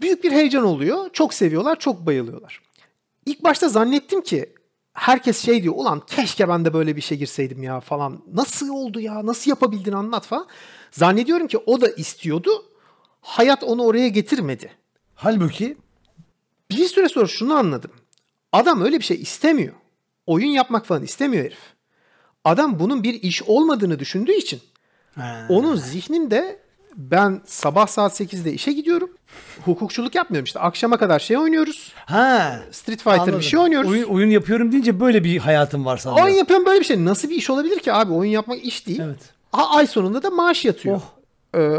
Büyük bir heyecan oluyor. Çok seviyorlar. Çok bayılıyorlar. İlk başta zannettim ki herkes şey diyor ulan keşke ben de böyle bir şey girseydim ya falan. Nasıl oldu ya nasıl yapabildin anlat falan. Zannediyorum ki o da istiyordu hayat onu oraya getirmedi. Halbuki bir süre sonra şunu anladım. Adam öyle bir şey istemiyor. Oyun yapmak falan istemiyor herif. Adam bunun bir iş olmadığını düşündüğü için ha. onun zihninde ben sabah saat 8'de işe gidiyorum. Hukukçuluk yapmıyorum işte. Akşama kadar şey oynuyoruz. Ha. Street Fighter anladım. bir şey oynuyoruz. Oyun, oyun yapıyorum deyince böyle bir hayatım var sanırım. Oyun yapıyorum böyle bir şey. Nasıl bir iş olabilir ki abi? Oyun yapmak iş değil. Evet. Ay sonunda da maaş yatıyor. Oh. Ee,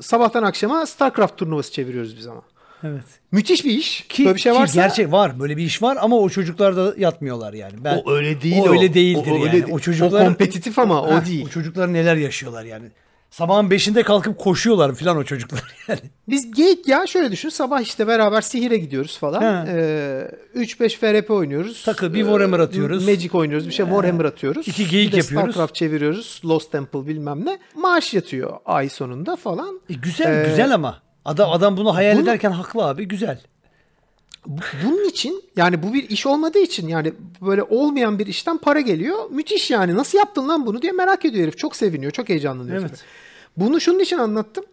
sabahtan akşama StarCraft turnuvası çeviriyoruz biz ama. Evet. Müthiş bir iş. Ki, böyle bir şey varsa. gerçek var. Böyle bir iş var ama o çocuklar da yatmıyorlar yani. Ben, o öyle değil o. öyle değildir o, o öyle yani. O çocuklar. O kompetitif ama o, o değil. O çocuklar neler yaşıyorlar yani. Sabahın beşinde kalkıp koşuyorlar filan o çocuklar yani. Biz geyik ya şöyle düşün sabah işte beraber sihire gidiyoruz falan. Ee, 3-5 FRP oynuyoruz. Takı bir Warhammer ee, atıyoruz. Magic oynuyoruz bir şey Warhammer atıyoruz. İki geyik bir yapıyoruz. Starcraft çeviriyoruz. Lost Temple bilmem ne. Maaş yatıyor ay sonunda falan. E, güzel ee, güzel ama. Adam, adam bunu hayal bunu, ederken haklı abi güzel. Bunun için yani bu bir iş olmadığı için yani böyle olmayan bir işten para geliyor. Müthiş yani nasıl yaptın lan bunu diye merak ediyor herif. Çok seviniyor, çok heyecanlanıyor. Evet. Tabii. Bunu şunun için anlattım.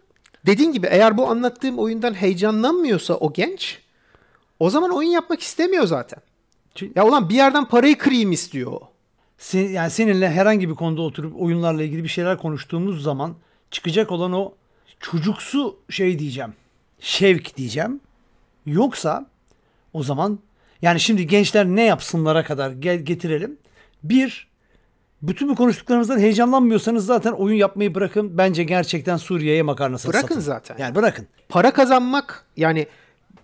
Dediğin gibi eğer bu anlattığım oyundan heyecanlanmıyorsa o genç o zaman oyun yapmak istemiyor zaten. Çünkü... Ya ulan bir yerden parayı kırayım istiyor o. Sen, yani seninle herhangi bir konuda oturup oyunlarla ilgili bir şeyler konuştuğumuz zaman çıkacak olan o çocuksu şey diyeceğim. Şevk diyeceğim. Yoksa o zaman yani şimdi gençler ne yapsınlara kadar gel getirelim. Bir, bütün bu konuştuklarımızdan heyecanlanmıyorsanız zaten oyun yapmayı bırakın. Bence gerçekten Suriye'ye makarnasını bırakın satın. Bırakın zaten. Yani bırakın. Para kazanmak yani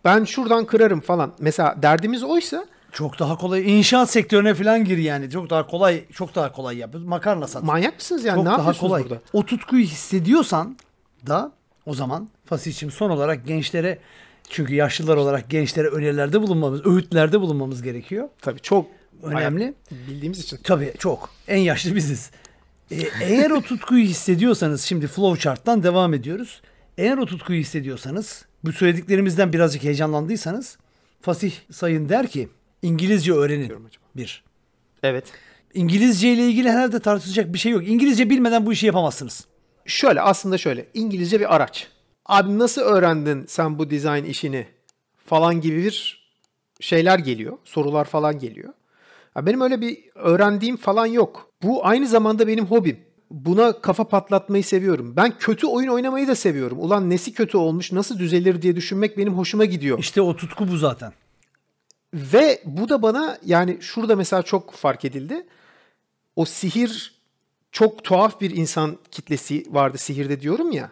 ben şuradan kırarım falan. Mesela derdimiz oysa çok daha kolay. İnşaat sektörüne falan gir yani. Çok daha kolay, çok daha kolay yap. Makarna sat. Manyak mısınız yani? Çok ne daha yapıyorsunuz kolay. burada? O tutkuyu hissediyorsan da o zaman Fasih'cim son olarak gençlere çünkü yaşlılar olarak gençlere önerilerde bulunmamız, öğütlerde bulunmamız gerekiyor. Tabii çok önemli. Hayat, bildiğimiz için. Tabii çok. En yaşlı biziz. Ee, eğer o tutkuyu hissediyorsanız şimdi flowchart'tan devam ediyoruz. Eğer o tutkuyu hissediyorsanız bu söylediklerimizden birazcık heyecanlandıysanız Fasih Sayın der ki İngilizce öğrenin. Bir. Evet. İngilizce ile ilgili herhalde tartışacak bir şey yok. İngilizce bilmeden bu işi yapamazsınız. Şöyle aslında şöyle. İngilizce bir araç. Abi nasıl öğrendin sen bu dizayn işini falan gibi bir şeyler geliyor. Sorular falan geliyor. Ya benim öyle bir öğrendiğim falan yok. Bu aynı zamanda benim hobim. Buna kafa patlatmayı seviyorum. Ben kötü oyun oynamayı da seviyorum. Ulan nesi kötü olmuş, nasıl düzelir diye düşünmek benim hoşuma gidiyor. İşte o tutku bu zaten. Ve bu da bana yani şurada mesela çok fark edildi. O sihir çok tuhaf bir insan kitlesi vardı sihirde diyorum ya.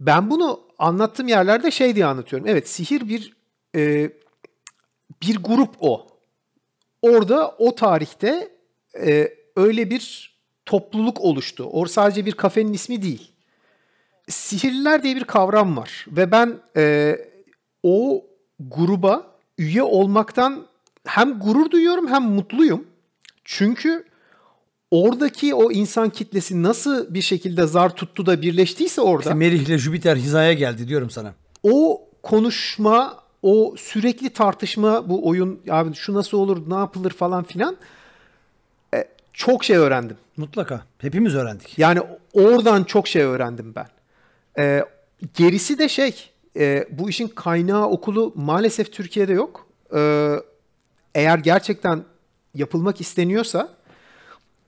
Ben bunu anlattığım yerlerde şey diye anlatıyorum. Evet sihir bir e, bir grup o orada o tarihte e, öyle bir topluluk oluştu. O sadece bir kafenin ismi değil. Sihirliler diye bir kavram var ve ben e, o gruba üye olmaktan hem gurur duyuyorum hem mutluyum. Çünkü oradaki o insan kitlesi nasıl bir şekilde zar tuttu da birleştiyse orada. İşte Merih ile Jüpiter hizaya geldi diyorum sana. O konuşma o sürekli tartışma bu oyun abi şu nasıl olur ne yapılır falan filan e, çok şey öğrendim. Mutlaka. Hepimiz öğrendik. Yani oradan çok şey öğrendim ben. E, gerisi de şey e, bu işin kaynağı okulu maalesef Türkiye'de yok. E, eğer gerçekten yapılmak isteniyorsa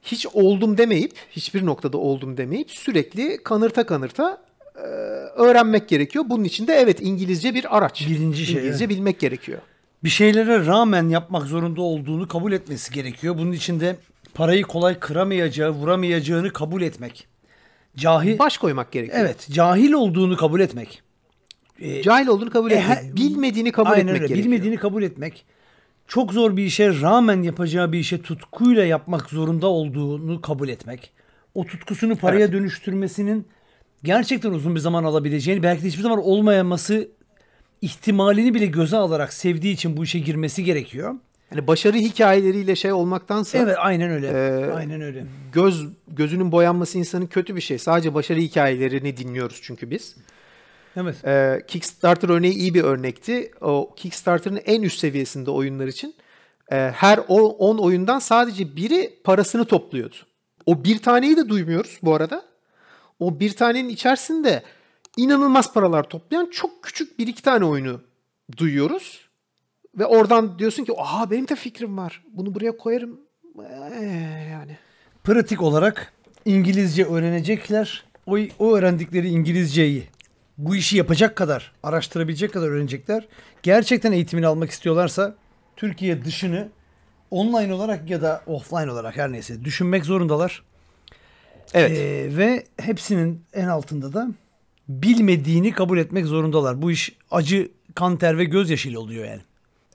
hiç oldum demeyip hiçbir noktada oldum demeyip sürekli kanırta kanırta ee, öğrenmek gerekiyor. Bunun için de evet İngilizce bir araç. Birinci şey. İngilizce bilmek gerekiyor. Bir şeylere rağmen yapmak zorunda olduğunu kabul etmesi gerekiyor. Bunun için de parayı kolay kıramayacağı, vuramayacağını kabul etmek. Cahil baş koymak gerekiyor. Evet, cahil olduğunu kabul etmek. Ee, cahil olduğunu kabul e, etmek, bilmediğini kabul aynen etmek öyle, gerekiyor. Bilmediğini kabul etmek. Çok zor bir işe rağmen yapacağı bir işe tutkuyla yapmak zorunda olduğunu kabul etmek. O tutkusunu paraya evet. dönüştürmesinin gerçekten uzun bir zaman alabileceğini belki de hiçbir zaman olmayaması ihtimalini bile göze alarak sevdiği için bu işe girmesi gerekiyor. Yani başarı hikayeleriyle şey olmaktansa Evet, aynen öyle. E, aynen öyle. Göz gözünün boyanması insanın kötü bir şey. Sadece başarı hikayelerini dinliyoruz çünkü biz. Evet. E, Kickstarter örneği iyi bir örnekti. O Kickstarter'ın en üst seviyesinde oyunlar için e, her 10 oyundan sadece biri parasını topluyordu. O bir taneyi de duymuyoruz bu arada o bir tanenin içerisinde inanılmaz paralar toplayan çok küçük bir iki tane oyunu duyuyoruz. Ve oradan diyorsun ki aha benim de fikrim var. Bunu buraya koyarım. Ee, yani. Pratik olarak İngilizce öğrenecekler. O, o öğrendikleri İngilizceyi bu işi yapacak kadar, araştırabilecek kadar öğrenecekler. Gerçekten eğitimini almak istiyorlarsa Türkiye dışını online olarak ya da offline olarak her neyse düşünmek zorundalar. Evet. E, ve hepsinin en altında da bilmediğini kabul etmek zorundalar. Bu iş acı, kan ter ve gözyaşıyla oluyor yani.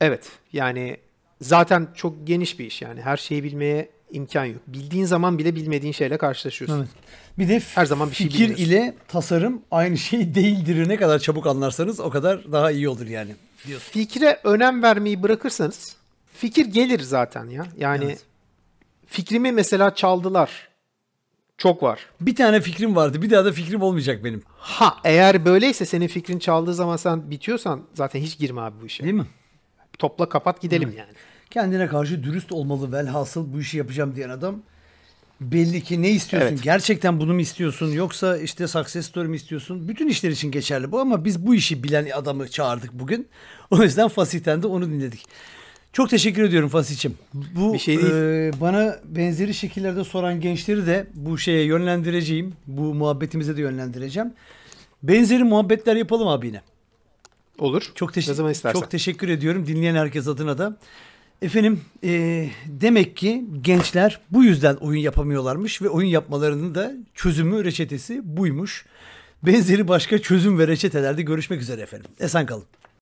Evet. Yani zaten çok geniş bir iş yani. Her şeyi bilmeye imkan yok. Bildiğin zaman bile bilmediğin şeyle karşılaşıyorsun. Evet. Bir de her zaman bir şey fikir bilmiyorsun. ile tasarım aynı şey değildir. Ne kadar çabuk anlarsanız o kadar daha iyi olur yani. Diyorsun. Fikre önem vermeyi bırakırsanız fikir gelir zaten ya. Yani evet. fikrimi mesela çaldılar çok var. Bir tane fikrim vardı. Bir daha da fikrim olmayacak benim. Ha eğer böyleyse senin fikrin çaldığı zaman sen bitiyorsan zaten hiç girme abi bu işe. Değil mi? Topla kapat gidelim Hı. yani. Kendine karşı dürüst olmalı velhasıl bu işi yapacağım diyen adam belli ki ne istiyorsun? Evet. Gerçekten bunu mu istiyorsun? Yoksa işte success story mi istiyorsun? Bütün işler için geçerli bu ama biz bu işi bilen adamı çağırdık bugün. O yüzden fasiten de onu dinledik. Çok teşekkür ediyorum Fasiçim. Bu bir şey değil. E, bana benzeri şekillerde soran gençleri de bu şeye yönlendireceğim. Bu muhabbetimize de yönlendireceğim. Benzeri muhabbetler yapalım abine. Olur. Çok teşekkür. zaman istersen. Çok teşekkür ediyorum dinleyen herkes adına da. Efendim e, demek ki gençler bu yüzden oyun yapamıyorlarmış ve oyun yapmalarının da çözümü reçetesi buymuş. Benzeri başka çözüm ve reçetelerde görüşmek üzere efendim. Esen kalın.